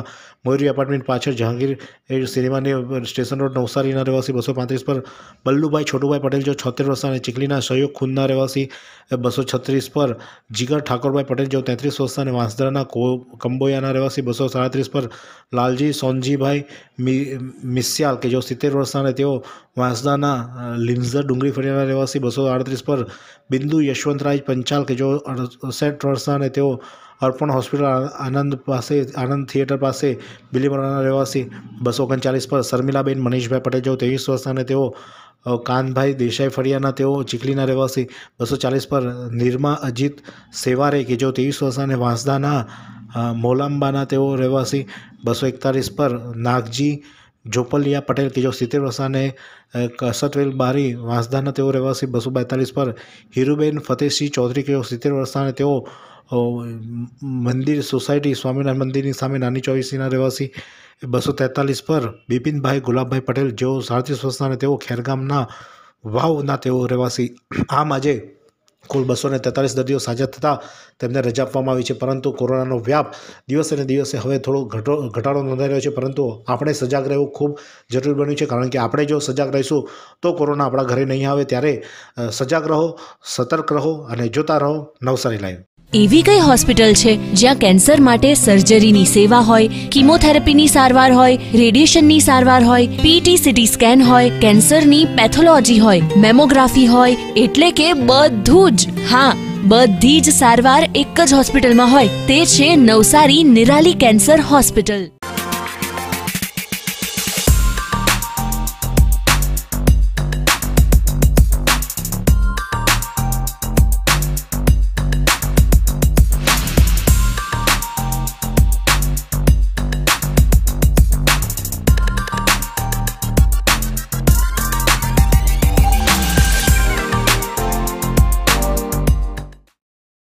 મયુરી એપાર્ટમેન્ટ પાછળ જહાંગીર સિનેમાની સ્ટેશન રોડ નવસારીના રહેવાસી બસો પાંત્રીસ પર બલ્લુભાઈ છોટુભાઈ પટેલ જો છોતેર વર્ષના ચીખલીના સહયોગ ખુદના રહેવાસી બસો છત્રીસ પર જીગર ઠાકોરભાઈ પટેલ જેઓ તેત્રીસ વર્ષના અને કો કંબોયાના રહેવાસી બસો સાડત્રીસ પર લાલજી સોનજીભાઈ મિસ્યાલ કે જેઓ સિત્તેર વર્ષના અને તેઓ આવ્યો વાંસદાના લીમઝર ડુંગળી ફળિયાના રહેવાસી બસો આડત્રીસ પર બિંદુ યશવંતરાય પંચાલ કે જેઓ અડસઠ વર્ષના અને તેઓ અર્પણ હોસ્પિટલ આનંદ પાસે આનંદ થિયેટર પાસે બિલીમરાના રહેવાસી બસો ઓગણચાલીસ પર શર્મિલાબેન મનીષભાઈ પટેલ જેઓ ત્રેવીસ વર્ષના અને તેઓ કાનભાઈ દેસાઈ ફળિયાના તેઓ ચીખલીના રહેવાસી બસો ચાલીસ પર નિરમા અજીત સેવારે કે જેઓ ત્રેવીસ વર્ષના અને વાંસદાના મોલાંબાના તેઓ રહેવાસી બસો એકતાલીસ પર નાગજી જોપલિયા પટેલ કે જો સિત્તેર વર્ષાને કસતવેલ બારી વાંસદાના તેઓ રહેવાસી બસો બેતાલીસ પર હીરુબેન ફતેહસિંહ ચૌધરી કે સિત્તેર વર્ષાને તેઓ મંદિર સોસાયટી સ્વામિનારાયણ મંદિરની સામે નાની ચોવીસીના રહેવાસી બસો તેતાલીસ પર બિપિનભાઈ ગુલાબભાઈ પટેલ જેઓ સાડત્રીસ વર્ષના અને તેઓ ખેરગામના વાવના તેઓ રહેવાસી આમ આજે કુલ બસો ને તેતાલીસ દર્દીઓ સાજા થતાં તેમને રજા આપવામાં આવી છે પરંતુ કોરોનાનો વ્યાપ દિવસે ને દિવસે હવે થોડો ઘટો ઘટાડો નોંધાઈ રહ્યો છે પરંતુ આપણે સજાગ રહેવું ખૂબ જરૂરી બન્યું છે કારણ કે આપણે જો સજાગ રહીશું તો કોરોના આપણા ઘરે નહીં આવે ત્યારે સજાગ રહો સતર્ક રહો અને જોતા રહો નવસારી લાઈવ એવી કઈ હોસ્પિટલ છે જ્યાં કેન્સર માટે સર્જરીની સેવા હોય કિમોથેરાપીની સારવાર હોય રેડિયેશનની સારવાર હોય પીટી સીટી સ્કેન હોય કેન્સરની પેથોલોજી હોય મેમોગ્રાફી હોય એટલે કે બધું જ હા બધી જ સારવાર એક જ હોસ્પિટલમાં હોય તે છે નવસારી નિરાલી કેન્સર હોસ્પિટલ